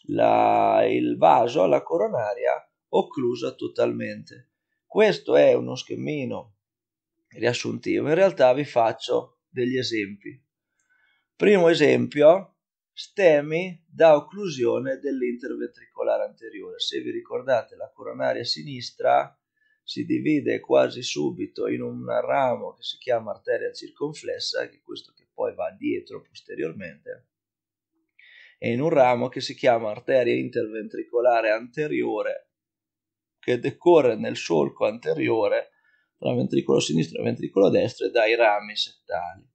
la, il vaso, alla coronaria occlusa totalmente. Questo è uno schemino riassuntivo. In realtà vi faccio degli esempi. Primo esempio, stemi da occlusione dell'interventricolare anteriore. Se vi ricordate, la coronaria sinistra si divide quasi subito in un ramo che si chiama arteria circonflessa, che è questo che poi va dietro posteriormente, e in un ramo che si chiama arteria interventricolare anteriore, che decorre nel solco anteriore tra ventricolo sinistro e ventricolo destro e dai rami settali.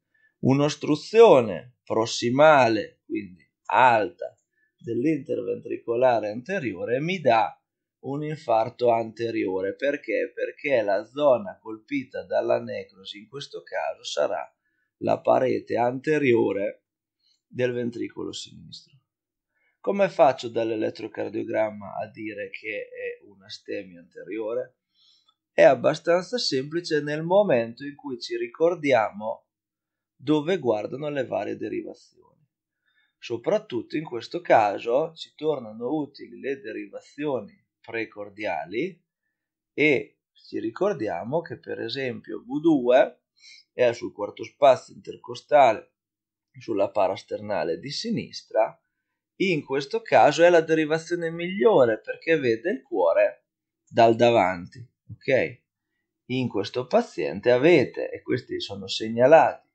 Un'ostruzione prossimale, quindi alta, dell'interventricolare anteriore mi dà un infarto anteriore. Perché? Perché la zona colpita dalla necrosi in questo caso sarà la parete anteriore del ventricolo sinistro. Come faccio dall'elettrocardiogramma a dire che è una stemi anteriore? è abbastanza semplice nel momento in cui ci ricordiamo dove guardano le varie derivazioni. Soprattutto in questo caso ci tornano utili le derivazioni precordiali e ci ricordiamo che per esempio V2 è sul quarto spazio intercostale sulla parasternale di sinistra, in questo caso è la derivazione migliore perché vede il cuore dal davanti ok? In questo paziente avete, e questi sono segnalati,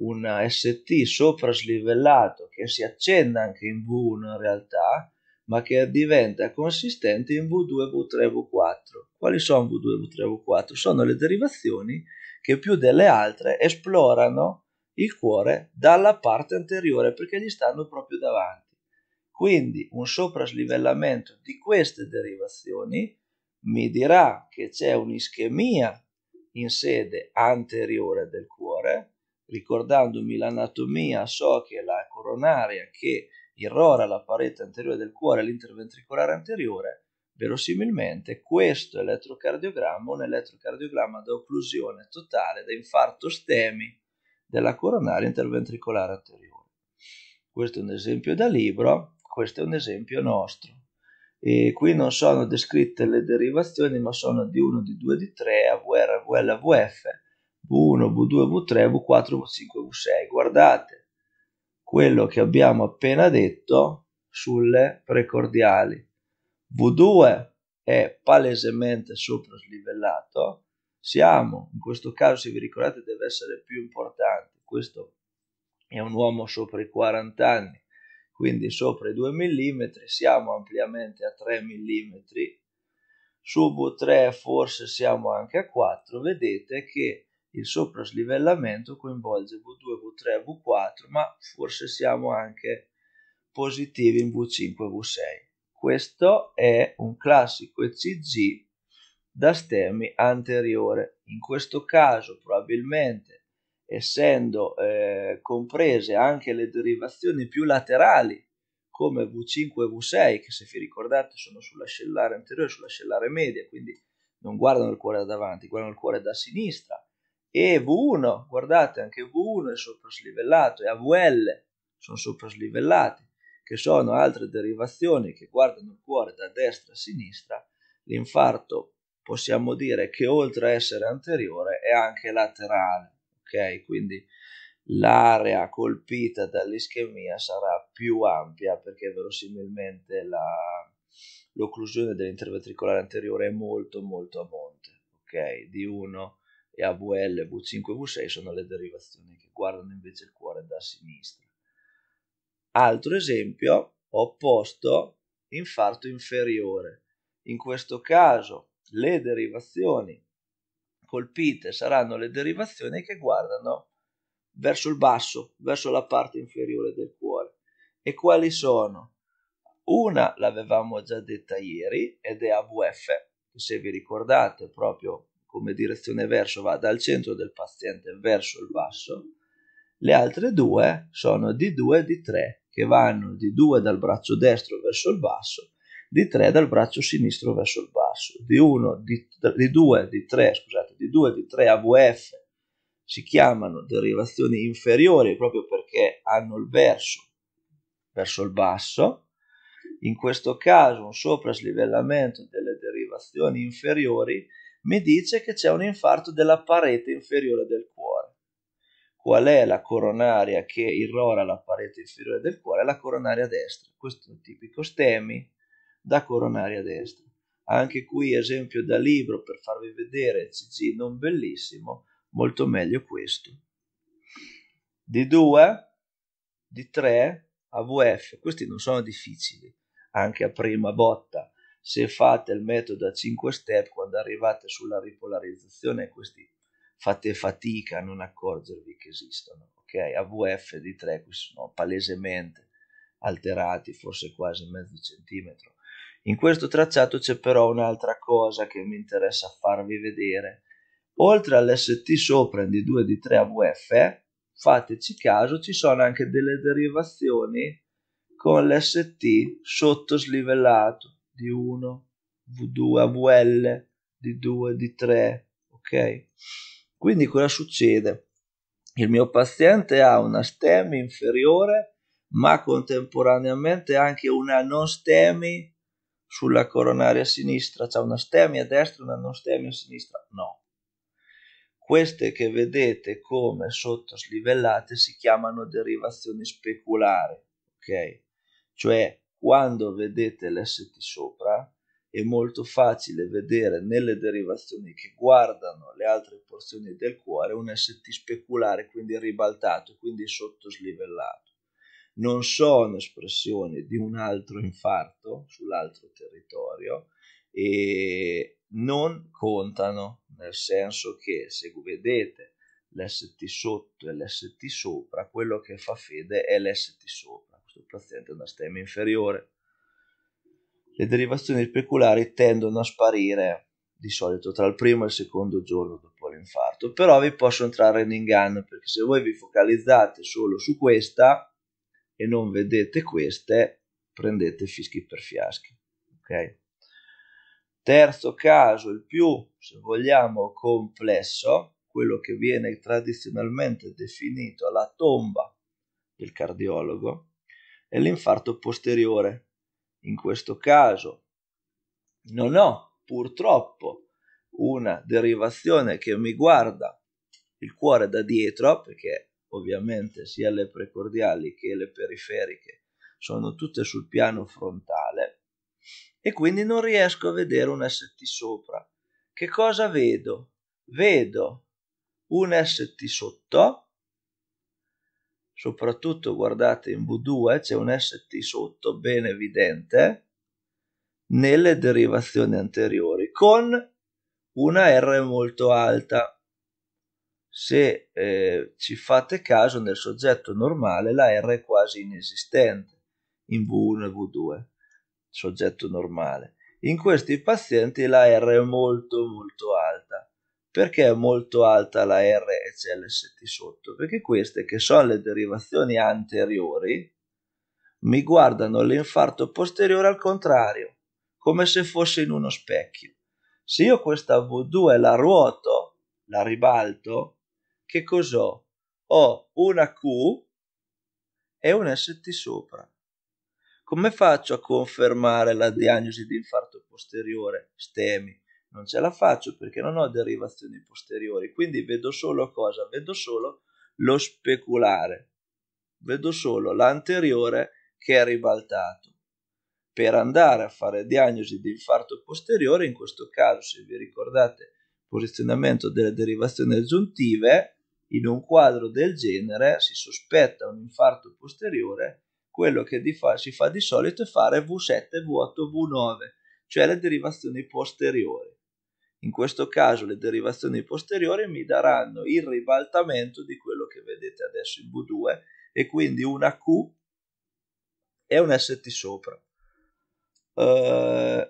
un ST sopraslivellato che si accende anche in V1 in realtà, ma che diventa consistente in V2, V3, V4. Quali sono V2, V3, V4? Sono le derivazioni che più delle altre esplorano il cuore dalla parte anteriore perché gli stanno proprio davanti. Quindi un sopraslivellamento di queste derivazioni mi dirà che c'è un'ischemia in sede anteriore del cuore, ricordandomi l'anatomia so che la coronaria che irrora la parete anteriore del cuore, l'interventricolare anteriore, verosimilmente questo elettrocardiogramma è un elettrocardiogramma da occlusione totale, da infarto stemi della coronaria interventricolare anteriore. Questo è un esempio da libro, questo è un esempio nostro. E qui non sono descritte le derivazioni, ma sono di 1, di 2, di 3, AVR, AVL, AVF, V1, V2, V3, V4, V5, V6. Guardate quello che abbiamo appena detto sulle precordiali. V2 è palesemente sopraslivellato, siamo, in questo caso se vi ricordate deve essere più importante, questo è un uomo sopra i 40 anni, quindi sopra i 2 mm, siamo ampiamente a 3 mm subo 3 forse siamo anche a 4 vedete che il sopraslivellamento coinvolge V2, V3, V4 ma forse siamo anche positivi in V5, V6 questo è un classico ECG da stemmi anteriore in questo caso probabilmente essendo eh, comprese anche le derivazioni più laterali come V5 e V6 che se vi ricordate sono sull'ascellare anteriore, sull'ascellare media, quindi non guardano il cuore da davanti, guardano il cuore da sinistra e V1, guardate anche V1 è sopraslivellato e AVL sono sopraslivellati che sono altre derivazioni che guardano il cuore da destra a sinistra, l'infarto possiamo dire che oltre a essere anteriore è anche laterale, ok? Quindi l'area colpita dall'ischemia sarà più ampia perché verosimilmente la, l'occlusione dell'interventricolare anteriore è molto molto a monte, ok? D1 e AVL, V5 e V6 sono le derivazioni che guardano invece il cuore da sinistra. Altro esempio, opposto, infarto inferiore. In questo caso le derivazioni colpite saranno le derivazioni che guardano verso il basso, verso la parte inferiore del cuore. E quali sono? Una l'avevamo già detta ieri ed è AVF, se vi ricordate proprio come direzione verso va dal centro del paziente verso il basso. Le altre due sono D2 e D3, che vanno di 2 dal braccio destro verso il basso, di 3 dal braccio sinistro verso il basso, di 1, di, 2, di 3, scusate, di 2, di 3 AVF si chiamano derivazioni inferiori proprio perché hanno il verso verso il basso, in questo caso un sopraslivellamento delle derivazioni inferiori mi dice che c'è un infarto della parete inferiore del cuore. Qual è la coronaria che irrora la parete inferiore del cuore? La coronaria destra. Questo è un tipico stemi da coronaria destra. Anche qui esempio da libro per farvi vedere CG non bellissimo, molto meglio questo. Di 2, di 3, AVF, questi non sono difficili, anche a prima botta. Se fate il metodo a 5 step, quando arrivate sulla ripolarizzazione, questi fate fatica a non accorgervi che esistono. Ok, AVF di 3, questi sono palesemente alterati, forse quasi mezzo centimetro. In questo tracciato c'è però un'altra cosa che mi interessa farvi vedere Oltre all'ST sopra di 2 di 3 AVF, fateci caso, ci sono anche delle derivazioni con l'ST sotto sottoslivellato di 1, V2, AVL, di 2, di 3, ok? Quindi cosa succede? Il mio paziente ha una STEMI inferiore, ma contemporaneamente anche una non STEMI sulla coronaria sinistra. C'è una STEMI a destra e una non STEMI a sinistra? No. Queste che vedete come sottoslivellate si chiamano derivazioni speculari, ok? Cioè quando vedete l'ST sopra è molto facile vedere nelle derivazioni che guardano le altre porzioni del cuore un ST speculare, quindi ribaltato, quindi sottoslivellato. Non sono espressioni di un altro infarto sull'altro territorio e non contano, nel senso che se vedete l'ST sotto e l'ST sopra, quello che fa fede è l'ST sopra, questo paziente è una stemma inferiore. Le derivazioni speculari tendono a sparire di solito tra il primo e il secondo giorno dopo l'infarto, però vi possono entrare in inganno perché se voi vi focalizzate solo su questa e non vedete queste, prendete fischi per fiaschi. Okay? Terzo caso, il più, se vogliamo, complesso, quello che viene tradizionalmente definito la tomba del cardiologo, è l'infarto posteriore. In questo caso non ho purtroppo una derivazione che mi guarda il cuore da dietro, perché ovviamente sia le precordiali che le periferiche sono tutte sul piano frontale e quindi non riesco a vedere un ST sopra. Che cosa vedo? Vedo un ST sotto, soprattutto guardate in V2 c'è un ST sotto ben evidente nelle derivazioni anteriori con una R molto alta. Se eh, ci fate caso nel soggetto normale la R è quasi inesistente in V1 e V2 soggetto normale. In questi pazienti la R è molto molto alta. Perché è molto alta la R e c'è l'ST sotto? Perché queste che sono le derivazioni anteriori mi guardano l'infarto posteriore al contrario, come se fosse in uno specchio. Se io questa V2 la ruoto, la ribalto, che cos'ho? Ho una Q e un ST sopra come faccio a confermare la diagnosi di infarto posteriore? Stemi. Non ce la faccio perché non ho derivazioni posteriori, quindi vedo solo cosa? Vedo solo lo speculare. Vedo solo l'anteriore che è ribaltato. Per andare a fare diagnosi di infarto posteriore, in questo caso, se vi ricordate, posizionamento delle derivazioni aggiuntive, in un quadro del genere si sospetta un infarto posteriore quello che fa, si fa di solito è fare V7, V8, V9, cioè le derivazioni posteriori. In questo caso le derivazioni posteriori mi daranno il ribaltamento di quello che vedete adesso in V2 e quindi una Q e un ST sopra. Uh,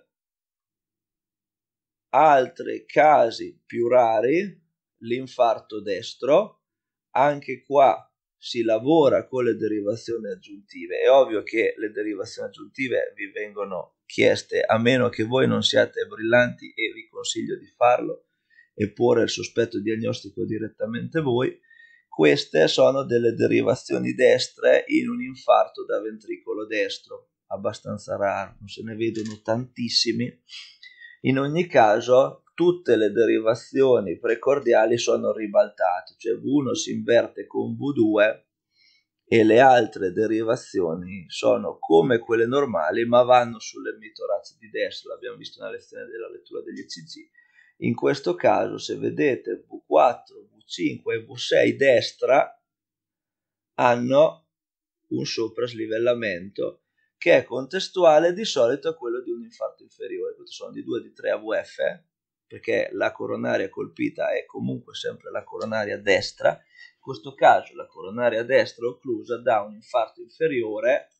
altri casi più rari, l'infarto destro, anche qua si lavora con le derivazioni aggiuntive. È ovvio che le derivazioni aggiuntive vi vengono chieste, a meno che voi non siate brillanti e vi consiglio di farlo e porre il sospetto diagnostico direttamente voi. Queste sono delle derivazioni destre in un infarto da ventricolo destro, abbastanza raro, non se ne vedono tantissimi. In ogni caso, tutte le derivazioni precordiali sono ribaltate, cioè V1 si inverte con V2 e le altre derivazioni sono come quelle normali ma vanno sulle mitorazze di destra, l'abbiamo visto nella lezione della lettura degli ECG. In questo caso se vedete V4, V5 e V6 destra hanno un sopraslivellamento che è contestuale di solito a quello di un infarto inferiore, questi sono di 2 di 3 AVF perché la coronaria colpita è comunque sempre la coronaria destra, in questo caso la coronaria destra occlusa da un infarto inferiore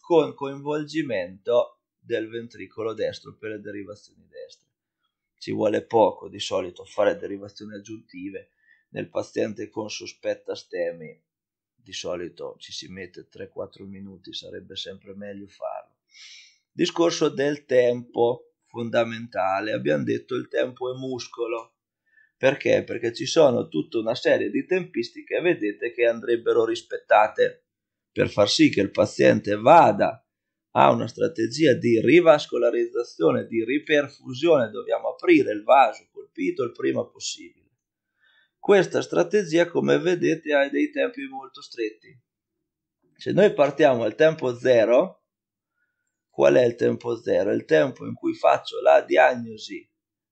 con coinvolgimento del ventricolo destro per le derivazioni destre. Ci vuole poco di solito fare derivazioni aggiuntive nel paziente con sospetta stemi, di solito ci si mette 3-4 minuti, sarebbe sempre meglio farlo. Discorso del tempo fondamentale. Abbiamo detto il tempo è muscolo. Perché? Perché ci sono tutta una serie di tempistiche, vedete, che andrebbero rispettate per far sì che il paziente vada a una strategia di rivascolarizzazione, di riperfusione, dobbiamo aprire il vaso colpito il prima possibile. Questa strategia, come vedete, ha dei tempi molto stretti. Se noi partiamo al tempo zero, Qual è il tempo zero? il tempo in cui faccio la diagnosi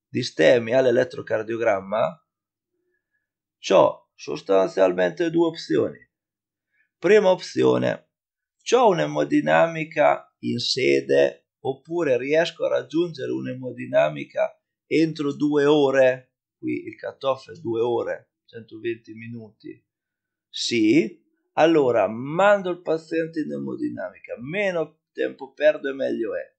di stemi all'elettrocardiogramma. Ciò sostanzialmente due opzioni. Prima opzione, ho un'emodinamica in sede oppure riesco a raggiungere un'emodinamica entro due ore, qui il cutoff è due ore, 120 minuti. Sì, allora mando il paziente in emodinamica, meno tempo perdo e meglio è.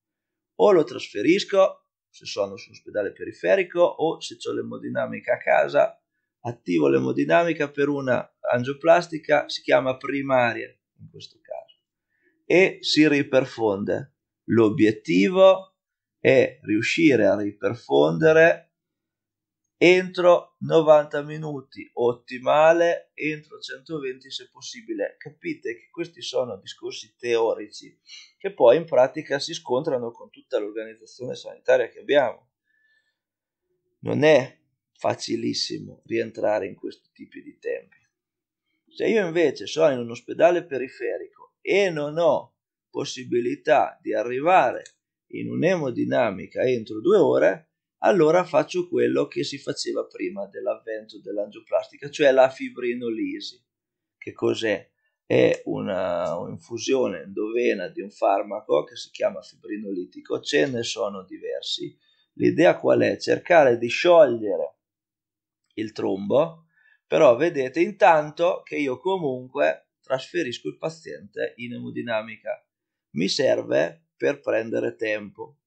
O lo trasferisco, se sono su ospedale periferico, o se ho l'emodinamica a casa, attivo l'emodinamica per una angioplastica, si chiama primaria in questo caso, e si riperfonde. L'obiettivo è riuscire a riperfondere entro 90 minuti, ottimale entro 120 se possibile. Capite che questi sono discorsi teorici che poi in pratica si scontrano con tutta l'organizzazione sanitaria che abbiamo. Non è facilissimo rientrare in questi tipi di tempi. Se io invece sono in un ospedale periferico e non ho possibilità di arrivare in un'emodinamica entro due ore, allora faccio quello che si faceva prima dell'avvento dell'angioplastica, cioè la fibrinolisi. Che cos'è? È un'infusione endovena di un farmaco che si chiama fibrinolitico, ce ne sono diversi. L'idea qual è? Cercare di sciogliere il trombo, però vedete intanto che io comunque trasferisco il paziente in emodinamica. Mi serve per prendere tempo,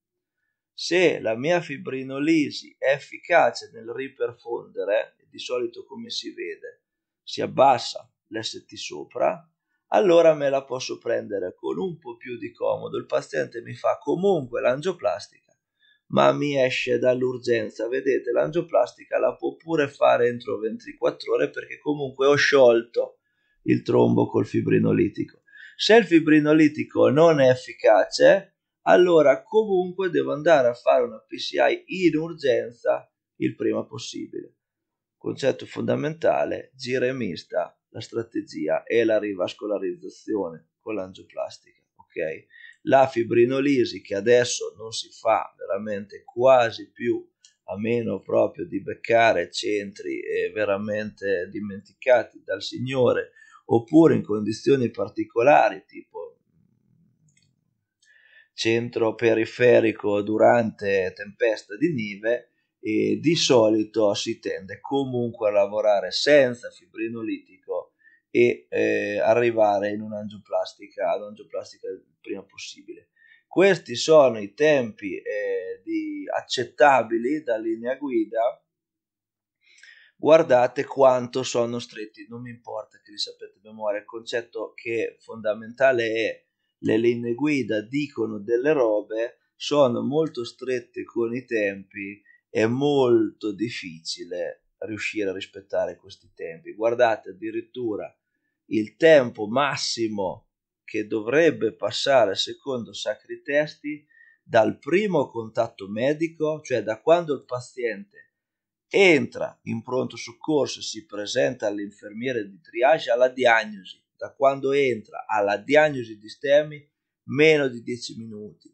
se la mia fibrinolisi è efficace nel riperfondere, di solito come si vede, si abbassa l'ST sopra, allora me la posso prendere con un po' più di comodo. Il paziente mi fa comunque l'angioplastica, ma mi esce dall'urgenza. Vedete, l'angioplastica la può pure fare entro 24 ore perché comunque ho sciolto il trombo col fibrinolitico. Se il fibrinolitico non è efficace, allora comunque devo andare a fare una PCI in urgenza il prima possibile. Concetto fondamentale, gira e mista la strategia e la rivascolarizzazione con l'angioplastica. ok? La fibrinolisi che adesso non si fa veramente quasi più a meno proprio di beccare centri eh, veramente dimenticati dal Signore oppure in condizioni particolari tipo centro periferico durante tempesta di neve e di solito si tende comunque a lavorare senza fibrinolitico e eh, arrivare in un'angioplastica, all'angioplastica il prima possibile. Questi sono i tempi eh, di, accettabili da linea guida. Guardate quanto sono stretti, non mi importa che li sapete a memoria, il concetto che fondamentale è le linee guida dicono delle robe, sono molto strette con i tempi, è molto difficile riuscire a rispettare questi tempi. Guardate addirittura il tempo massimo che dovrebbe passare secondo sacri testi dal primo contatto medico, cioè da quando il paziente entra in pronto soccorso, e si presenta all'infermiere di triage alla diagnosi da quando entra alla diagnosi di STEMI meno di 10 minuti.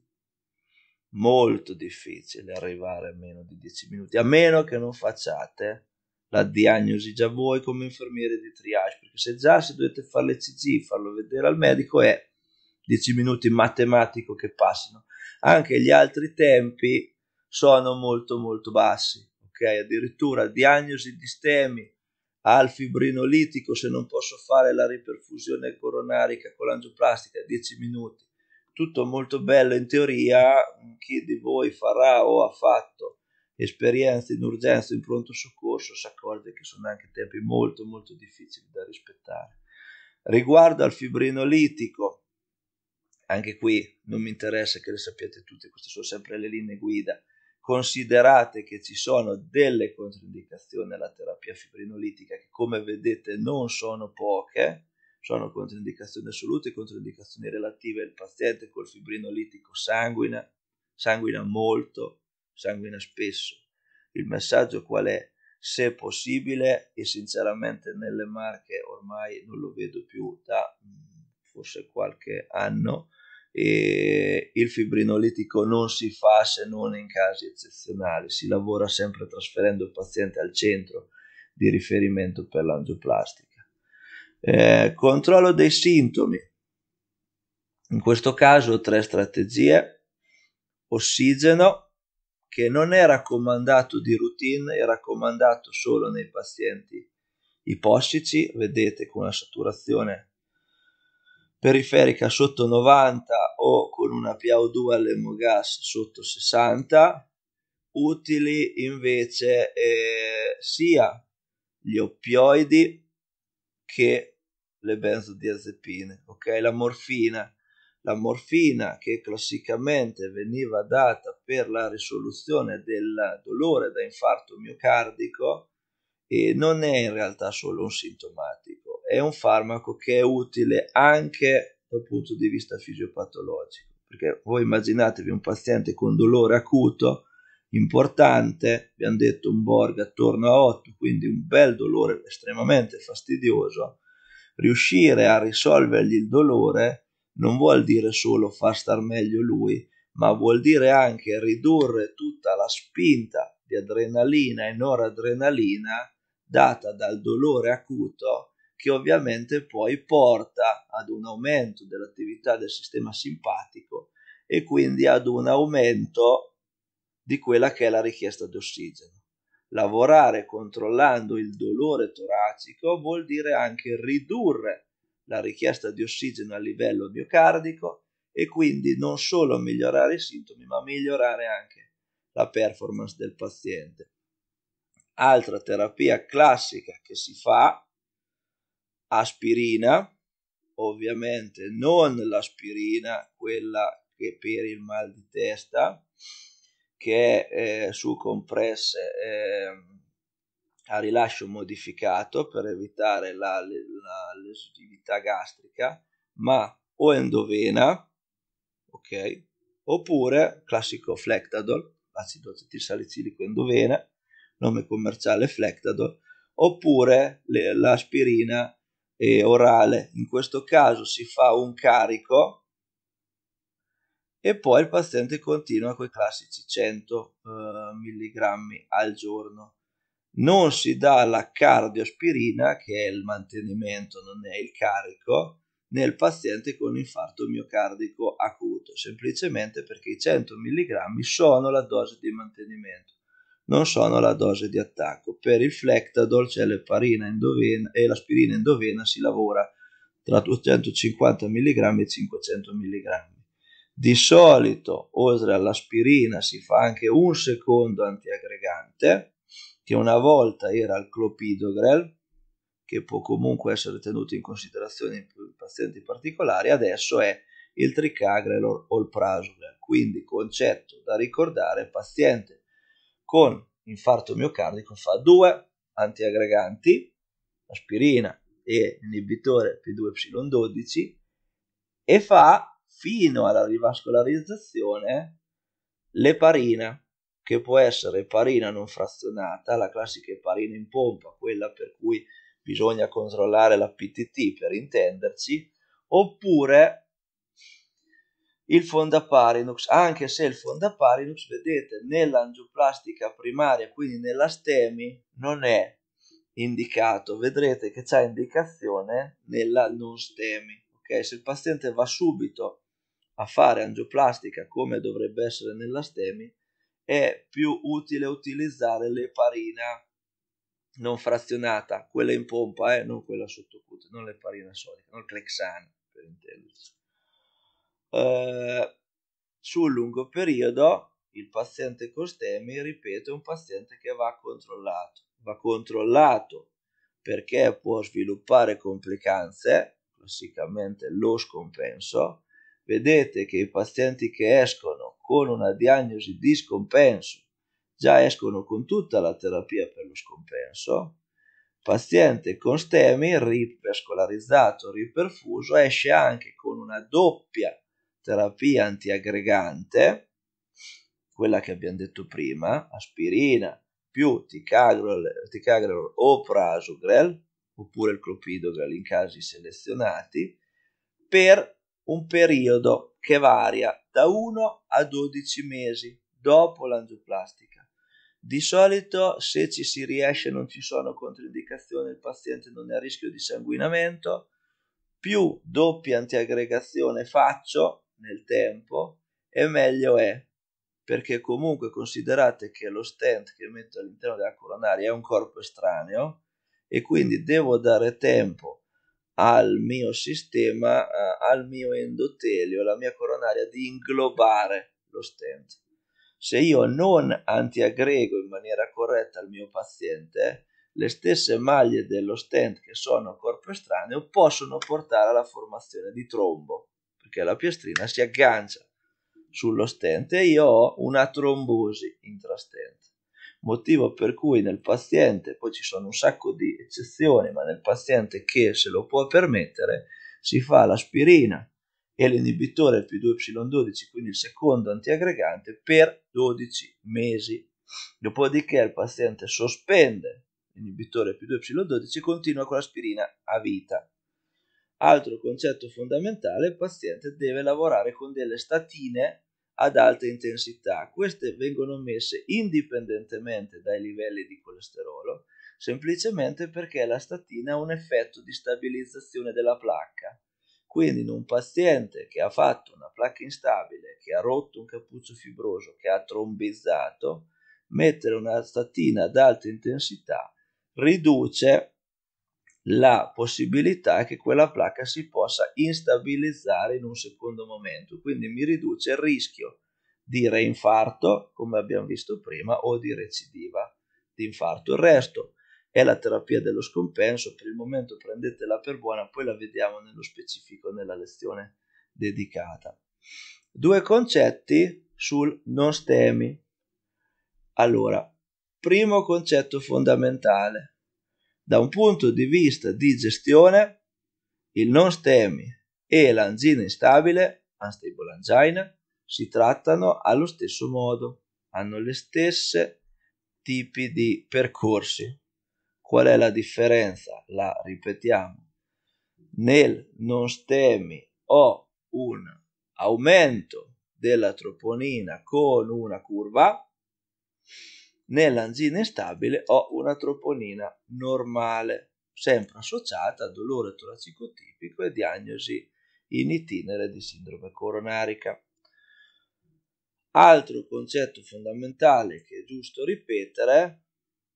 Molto difficile arrivare a meno di 10 minuti, a meno che non facciate la diagnosi già voi come infermiere di triage, perché se già se dovete fare le CG, farlo vedere al medico è 10 minuti matematico che passano. Anche gli altri tempi sono molto molto bassi, ok? Addirittura diagnosi di stemi al fibrinolitico se non posso fare la riperfusione coronarica con l'angioplastica 10 minuti. Tutto molto bello in teoria, mm, chi di voi farà o ha fatto esperienze in urgenza, in pronto soccorso, si accorge che sono anche tempi molto molto difficili da rispettare. Riguardo al fibrinolitico, anche qui non mi interessa che le sappiate tutte, queste sono sempre le linee guida considerate che ci sono delle controindicazioni alla terapia fibrinolitica che come vedete non sono poche, sono controindicazioni assolute controindicazioni relative. Il paziente col fibrinolitico sanguina, sanguina molto, sanguina spesso. Il messaggio qual è? Se possibile, e sinceramente nelle marche ormai non lo vedo più da mm, forse qualche anno, e il fibrinolitico non si fa se non in casi eccezionali, si lavora sempre trasferendo il paziente al centro di riferimento per l'angioplastica. Eh, controllo dei sintomi. In questo caso tre strategie. Ossigeno, che non è raccomandato di routine, è raccomandato solo nei pazienti ipossici, vedete con una saturazione periferica sotto 90 o con una PAO 2 all'emogas sotto 60 utili invece eh, sia gli oppioidi che le benzodiazepine, ok? La morfina, la morfina che classicamente veniva data per la risoluzione del dolore da infarto miocardico e eh, non è in realtà solo un sintomatico è un farmaco che è utile anche dal punto di vista fisiopatologico, perché voi immaginatevi un paziente con dolore acuto importante, abbiamo detto un Borg attorno a 8, quindi un bel dolore estremamente fastidioso, riuscire a risolvergli il dolore non vuol dire solo far star meglio lui, ma vuol dire anche ridurre tutta la spinta di adrenalina e noradrenalina data dal dolore acuto che ovviamente poi porta ad un aumento dell'attività del sistema simpatico e quindi ad un aumento di quella che è la richiesta di ossigeno. Lavorare controllando il dolore toracico vuol dire anche ridurre la richiesta di ossigeno a livello miocardico e quindi non solo migliorare i sintomi, ma migliorare anche la performance del paziente. Altra terapia classica che si fa aspirina, ovviamente non l'aspirina, quella che per il mal di testa, che è eh, su compresse eh, a rilascio modificato per evitare la, la lesività gastrica, ma o endovena, ok, oppure classico Flectadol, acido acetilsalicilico endovena, nome commerciale Flectadol, oppure l'aspirina eh, orale, in questo caso si fa un carico e poi il paziente continua con i classici 100 eh, mg al giorno. Non si dà la cardiospirina, che è il mantenimento, non è il carico, nel paziente con infarto miocardico acuto, semplicemente perché i 100 mg sono la dose di mantenimento non sono la dose di attacco. Per il Flectadol c'è l'eparina endovena e l'aspirina endovena si lavora tra 250 mg e 500 mg. Di solito, oltre all'aspirina, si fa anche un secondo antiaggregante, che una volta era il clopidogrel, che può comunque essere tenuto in considerazione in pazienti particolari, adesso è il tricagrel o il prasugrel. Quindi concetto da ricordare, paziente con infarto miocardico fa due antiaggreganti, aspirina e inibitore P2Y12 e fa fino alla rivascolarizzazione l'eparina che può essere eparina non frazionata, la classica eparina in pompa, quella per cui bisogna controllare la PTT per intenderci, oppure il fondaparinux, anche se il fondaparinux, vedete, nell'angioplastica primaria, quindi nella STEMI, non è indicato. Vedrete che c'è indicazione nella non STEMI. Okay? Se il paziente va subito a fare angioplastica come dovrebbe essere nella STEMI, è più utile utilizzare l'eparina non frazionata, quella in pompa, eh? non quella sottocutanea, non l'eparina sodica, non il clexane per intenderci. Eh, sul lungo periodo il paziente con STEMI, ripeto, è un paziente che va controllato. Va controllato perché può sviluppare complicanze, classicamente lo scompenso. Vedete che i pazienti che escono con una diagnosi di scompenso già escono con tutta la terapia per lo scompenso. Paziente con STEMI, riperscolarizzato, riperfuso, esce anche con una doppia terapia antiaggregante, quella che abbiamo detto prima, aspirina più ticagrel, ticagrel o prasugrel, oppure il clopidogrel in casi selezionati, per un periodo che varia da 1 a 12 mesi dopo l'angioplastica. Di solito se ci si riesce non ci sono controindicazioni, il paziente non è a rischio di sanguinamento, più doppia antiaggregazione faccio, nel tempo e meglio è perché comunque considerate che lo stent che metto all'interno della coronaria è un corpo estraneo e quindi devo dare tempo al mio sistema, eh, al mio endotelio, alla mia coronaria di inglobare lo stent. Se io non antiaggrego in maniera corretta il mio paziente, le stesse maglie dello stent che sono corpo estraneo possono portare alla formazione di trombo perché la piastrina si aggancia sullo stent e io ho una trombosi intrastent. Motivo per cui nel paziente, poi ci sono un sacco di eccezioni, ma nel paziente che se lo può permettere si fa l'aspirina e l'inibitore P2Y12, quindi il secondo antiaggregante, per 12 mesi. Dopodiché il paziente sospende l'inibitore P2Y12 e continua con l'aspirina a vita. Altro concetto fondamentale, il paziente deve lavorare con delle statine ad alta intensità. Queste vengono messe indipendentemente dai livelli di colesterolo, semplicemente perché la statina ha un effetto di stabilizzazione della placca. Quindi in un paziente che ha fatto una placca instabile, che ha rotto un cappuccio fibroso, che ha trombizzato, mettere una statina ad alta intensità riduce la possibilità che quella placca si possa instabilizzare in un secondo momento, quindi mi riduce il rischio di reinfarto, come abbiamo visto prima, o di recidiva di infarto. Il resto è la terapia dello scompenso, per il momento prendetela per buona, poi la vediamo nello specifico nella lezione dedicata. Due concetti sul non stemi. Allora, primo concetto fondamentale, da un punto di vista di gestione, il non STEMI e l'angina instabile, unstable angina, si trattano allo stesso modo, hanno le stesse tipi di percorsi. Qual è la differenza? La ripetiamo. Nel non STEMI ho un aumento della troponina con una curva nell'angina instabile ho una troponina normale, sempre associata a dolore toracicotipico e diagnosi in itinere di sindrome coronarica. Altro concetto fondamentale che è giusto ripetere,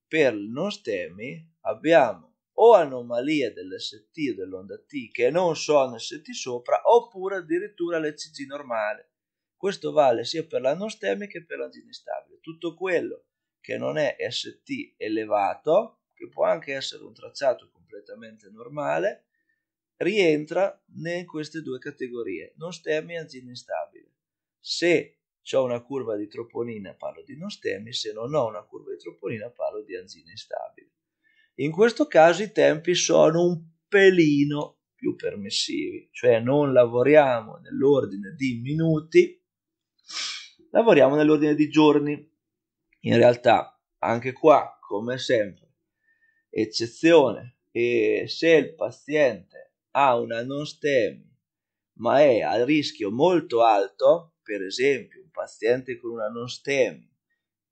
per il non STEMI abbiamo o anomalie dell'ST o dell'onda T che non sono ST sopra oppure addirittura l'ECG normale. Questo vale sia per la che per l'angina instabile. Tutto quello che non è ST elevato, che può anche essere un tracciato completamente normale, rientra in queste due categorie, non stemmi e angina instabile. Se ho una curva di troponina parlo di non stemmi, se non ho una curva di troponina parlo di angina instabile. In questo caso i tempi sono un pelino più permissivi, cioè non lavoriamo nell'ordine di minuti, lavoriamo nell'ordine di giorni. In realtà, anche qua, come sempre, eccezione, e se il paziente ha una non STEMI ma è a rischio molto alto, per esempio un paziente con una non STEMI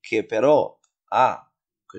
che però ha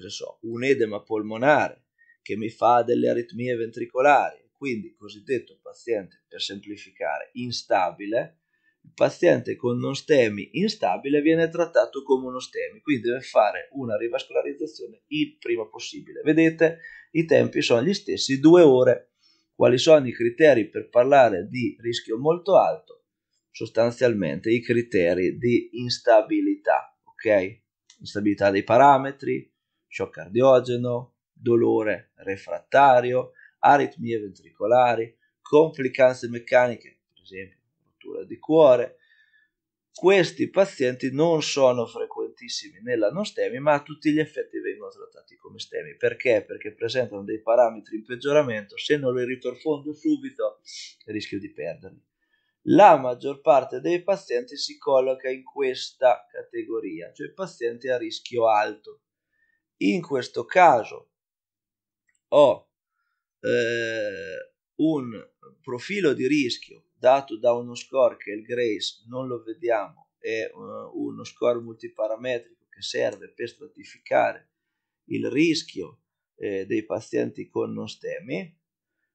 so, un edema polmonare che mi fa delle aritmie ventricolari, quindi cosiddetto paziente, per semplificare, instabile, il paziente con uno stemi instabile viene trattato come uno stemi, quindi deve fare una rivascolarizzazione il prima possibile. Vedete, i tempi sono gli stessi, due ore. Quali sono i criteri per parlare di rischio molto alto? Sostanzialmente i criteri di instabilità, ok? Instabilità dei parametri, shock cardiogeno, dolore refrattario, aritmie ventricolari, complicanze meccaniche, per esempio frattura di cuore. Questi pazienti non sono frequentissimi nella non stemi, ma a tutti gli effetti vengono trattati come stemi. Perché? Perché presentano dei parametri in peggioramento, se non li ritorfondo subito rischio di perderli. La maggior parte dei pazienti si colloca in questa categoria, cioè pazienti a rischio alto. In questo caso ho eh, un profilo di rischio dato da uno score che il Grace non lo vediamo, è eh, uno score multiparametrico che serve per stratificare il rischio eh, dei pazienti con non stemi,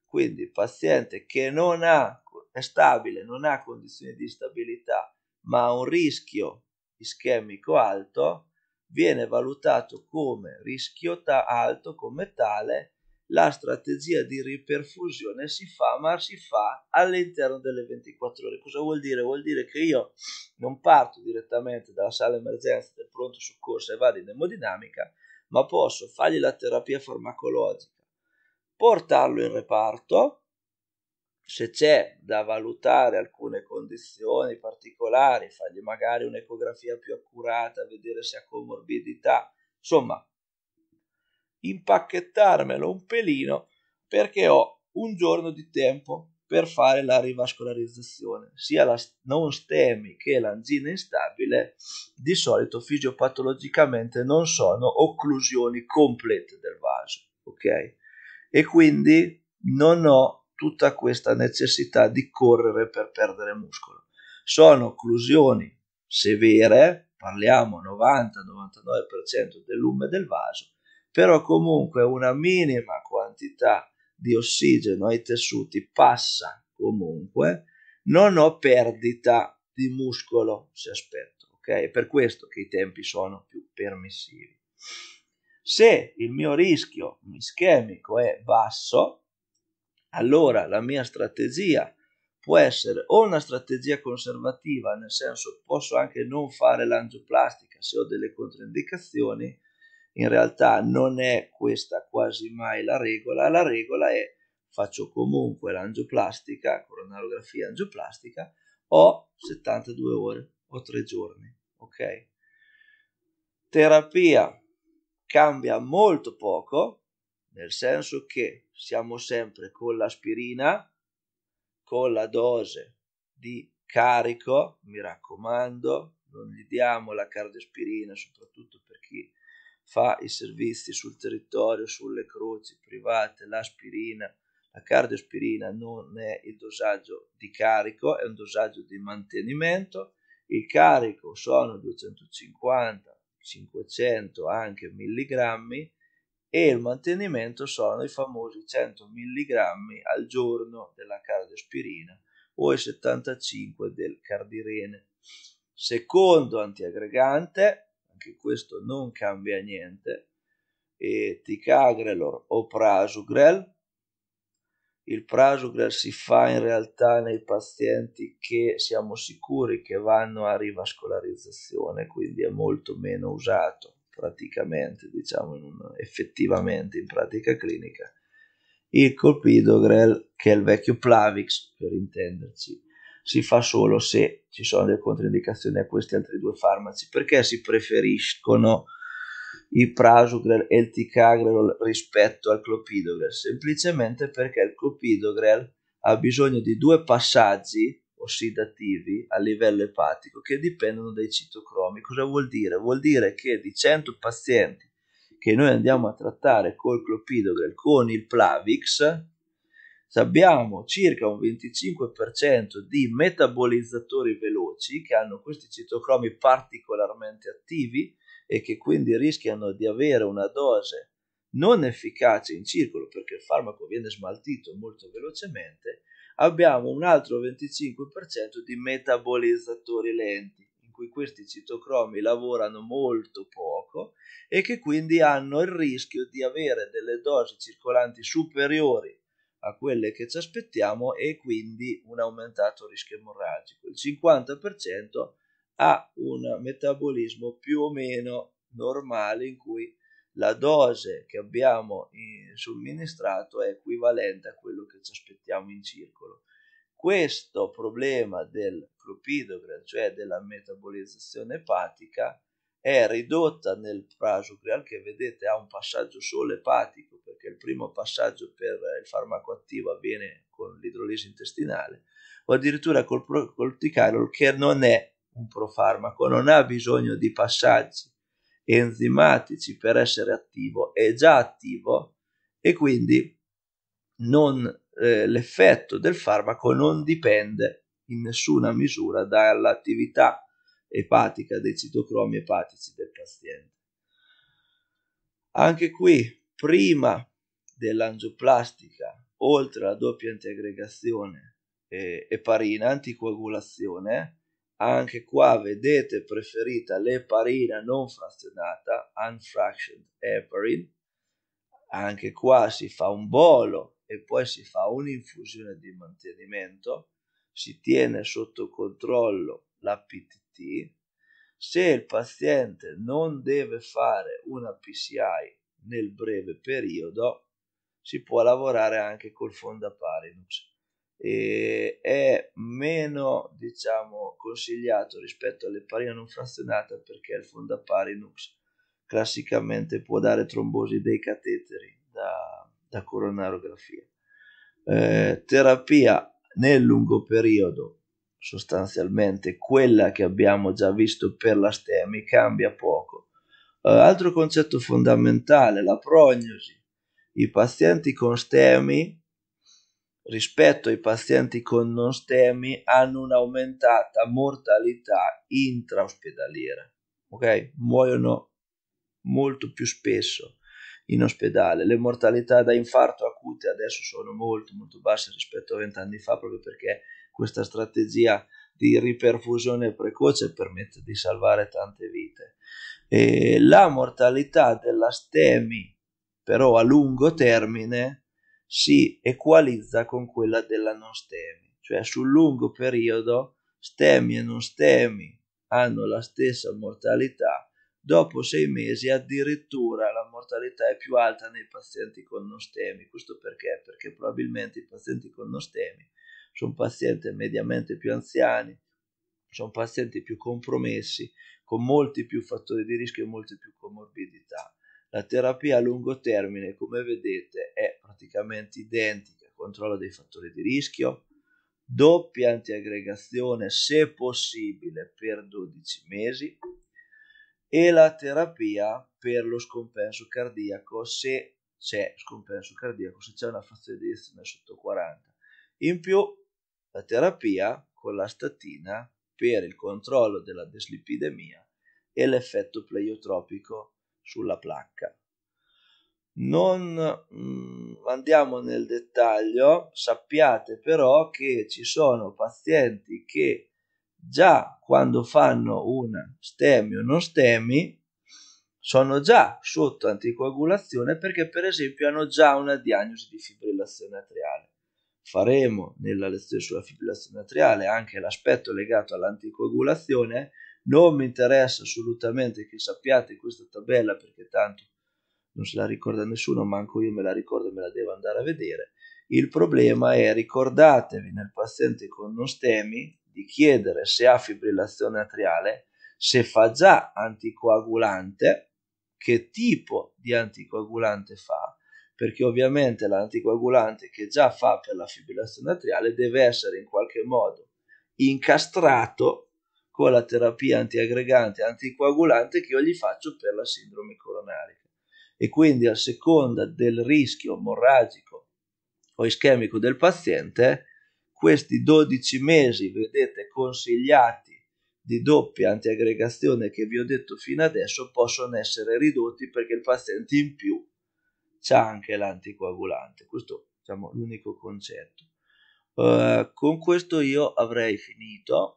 quindi paziente che non ha, è stabile, non ha condizioni di stabilità, ma ha un rischio ischemico alto, viene valutato come rischio ta- alto come tale la strategia di riperfusione si fa, ma si fa all'interno delle 24 ore. Cosa vuol dire? Vuol dire che io non parto direttamente dalla sala emergenza del pronto soccorso e vado in emodinamica, ma posso fargli la terapia farmacologica, portarlo in reparto, se c'è da valutare alcune condizioni particolari, fargli magari un'ecografia più accurata, vedere se ha comorbidità, insomma impacchettarmelo un pelino perché ho un giorno di tempo per fare la rivascolarizzazione. Sia la non stemi che l'angina instabile di solito fisiopatologicamente non sono occlusioni complete del vaso, ok? E quindi non ho tutta questa necessità di correre per perdere muscolo. Sono occlusioni severe, parliamo 90-99% del lume del vaso, però comunque una minima quantità di ossigeno ai tessuti passa comunque, non ho perdita di muscolo se aspetto, ok? È per questo che i tempi sono più permissivi. Se il mio rischio ischemico è basso, allora la mia strategia può essere o una strategia conservativa, nel senso posso anche non fare l'angioplastica se ho delle controindicazioni, in realtà non è questa quasi mai la regola, la regola è faccio comunque l'angioplastica, coronarografia angioplastica, o 72 ore o 3 giorni, ok? Terapia cambia molto poco, nel senso che siamo sempre con l'aspirina, con la dose di carico, mi raccomando, non gli diamo la cardiospirina, soprattutto per chi fa i servizi sul territorio, sulle croci private, l'aspirina, la cardiospirina non è il dosaggio di carico, è un dosaggio di mantenimento, il carico sono 250, 500 anche milligrammi e il mantenimento sono i famosi 100 milligrammi al giorno della cardiospirina o i 75 del cardirene. Secondo antiaggregante anche questo non cambia niente. E Tika o Prasugrel. Il Prasugrel si fa in realtà nei pazienti che siamo sicuri che vanno a rivascolarizzazione, quindi è molto meno usato praticamente, diciamo in una, effettivamente in pratica clinica. Il colpidogrel, che è il vecchio Plavix per intenderci, si fa solo se ci sono delle controindicazioni a questi altri due farmaci. Perché si preferiscono il prasugrel e il ticagrel rispetto al clopidogrel? Semplicemente perché il clopidogrel ha bisogno di due passaggi ossidativi a livello epatico che dipendono dai citocromi. Cosa vuol dire? Vuol dire che di 100 pazienti che noi andiamo a trattare col clopidogrel con il Plavix, se abbiamo circa un 25% di metabolizzatori veloci che hanno questi citocromi particolarmente attivi e che quindi rischiano di avere una dose non efficace in circolo perché il farmaco viene smaltito molto velocemente, abbiamo un altro 25% di metabolizzatori lenti, in cui questi citocromi lavorano molto poco e che quindi hanno il rischio di avere delle dosi circolanti superiori a quelle che ci aspettiamo e quindi un aumentato rischio emorragico. Il 50% ha un metabolismo più o meno normale in cui la dose che abbiamo eh, somministrato è equivalente a quello che ci aspettiamo in circolo. Questo problema del clopidogrel, cioè della metabolizzazione epatica, è ridotta nel prasucrial che vedete ha un passaggio solo epatico perché il primo passaggio per il farmaco attivo avviene con l'idrolisi intestinale o addirittura col, corticarol che non è un profarmaco, non ha bisogno di passaggi enzimatici per essere attivo, è già attivo e quindi non, eh, l'effetto del farmaco non dipende in nessuna misura dall'attività epatica dei citocromi epatici del paziente. Anche qui, prima dell'angioplastica, oltre alla doppia antiaggregazione e eparina, anticoagulazione, anche qua vedete preferita l'eparina non frazionata, unfractioned heparin, anche qua si fa un bolo e poi si fa un'infusione di mantenimento, si tiene sotto controllo l'appetito Infatti, se il paziente non deve fare una PCI nel breve periodo, si può lavorare anche col Fondaparinux. E è meno diciamo consigliato rispetto all'eparina non frazionata perché il Fondaparinux classicamente può dare trombosi dei cateteri da, da coronarografia. Eh, terapia nel lungo periodo sostanzialmente quella che abbiamo già visto per la STEMI cambia poco. Uh, altro concetto fondamentale, la prognosi. I pazienti con STEMI rispetto ai pazienti con non STEMI hanno un'aumentata mortalità intraospedaliera, ok? Muoiono molto più spesso in ospedale. Le mortalità da infarto acute adesso sono molto molto basse rispetto a vent'anni fa proprio perché questa strategia di riperfusione precoce permette di salvare tante vite. E la mortalità della STEMI, però a lungo termine, si equalizza con quella della non STEMI, cioè sul lungo periodo STEMI e non STEMI hanno la stessa mortalità, dopo sei mesi addirittura la mortalità è più alta nei pazienti con non STEMI. Questo perché? Perché probabilmente i pazienti con non STEMI sono pazienti mediamente più anziani, sono pazienti più compromessi, con molti più fattori di rischio e molte più comorbidità. La terapia a lungo termine, come vedete, è praticamente identica, controllo dei fattori di rischio, doppia antiaggregazione se possibile per 12 mesi e la terapia per lo scompenso cardiaco se c'è scompenso cardiaco, se c'è una frazione di istruzione sotto 40. In più la terapia con la statina per il controllo della deslipidemia e l'effetto pleiotropico sulla placca. Non mm, andiamo nel dettaglio, sappiate però che ci sono pazienti che già quando fanno una stemi o non stemi sono già sotto anticoagulazione perché per esempio hanno già una diagnosi di fibrillazione atriale faremo nella lezione sulla fibrillazione atriale anche l'aspetto legato all'anticoagulazione. Non mi interessa assolutamente che sappiate questa tabella perché tanto non se la ricorda nessuno, manco io me la ricordo e me la devo andare a vedere. Il problema è ricordatevi nel paziente con nostemi di chiedere se ha fibrillazione atriale, se fa già anticoagulante, che tipo di anticoagulante fa perché ovviamente l'anticoagulante che già fa per la fibrillazione atriale deve essere in qualche modo incastrato con la terapia antiaggregante anticoagulante che io gli faccio per la sindrome coronarica e quindi a seconda del rischio emorragico o ischemico del paziente questi 12 mesi vedete consigliati di doppia antiaggregazione che vi ho detto fino adesso possono essere ridotti perché il paziente in più c'è anche l'anticoagulante. Questo diciamo, l'unico concetto. Uh, con questo io avrei finito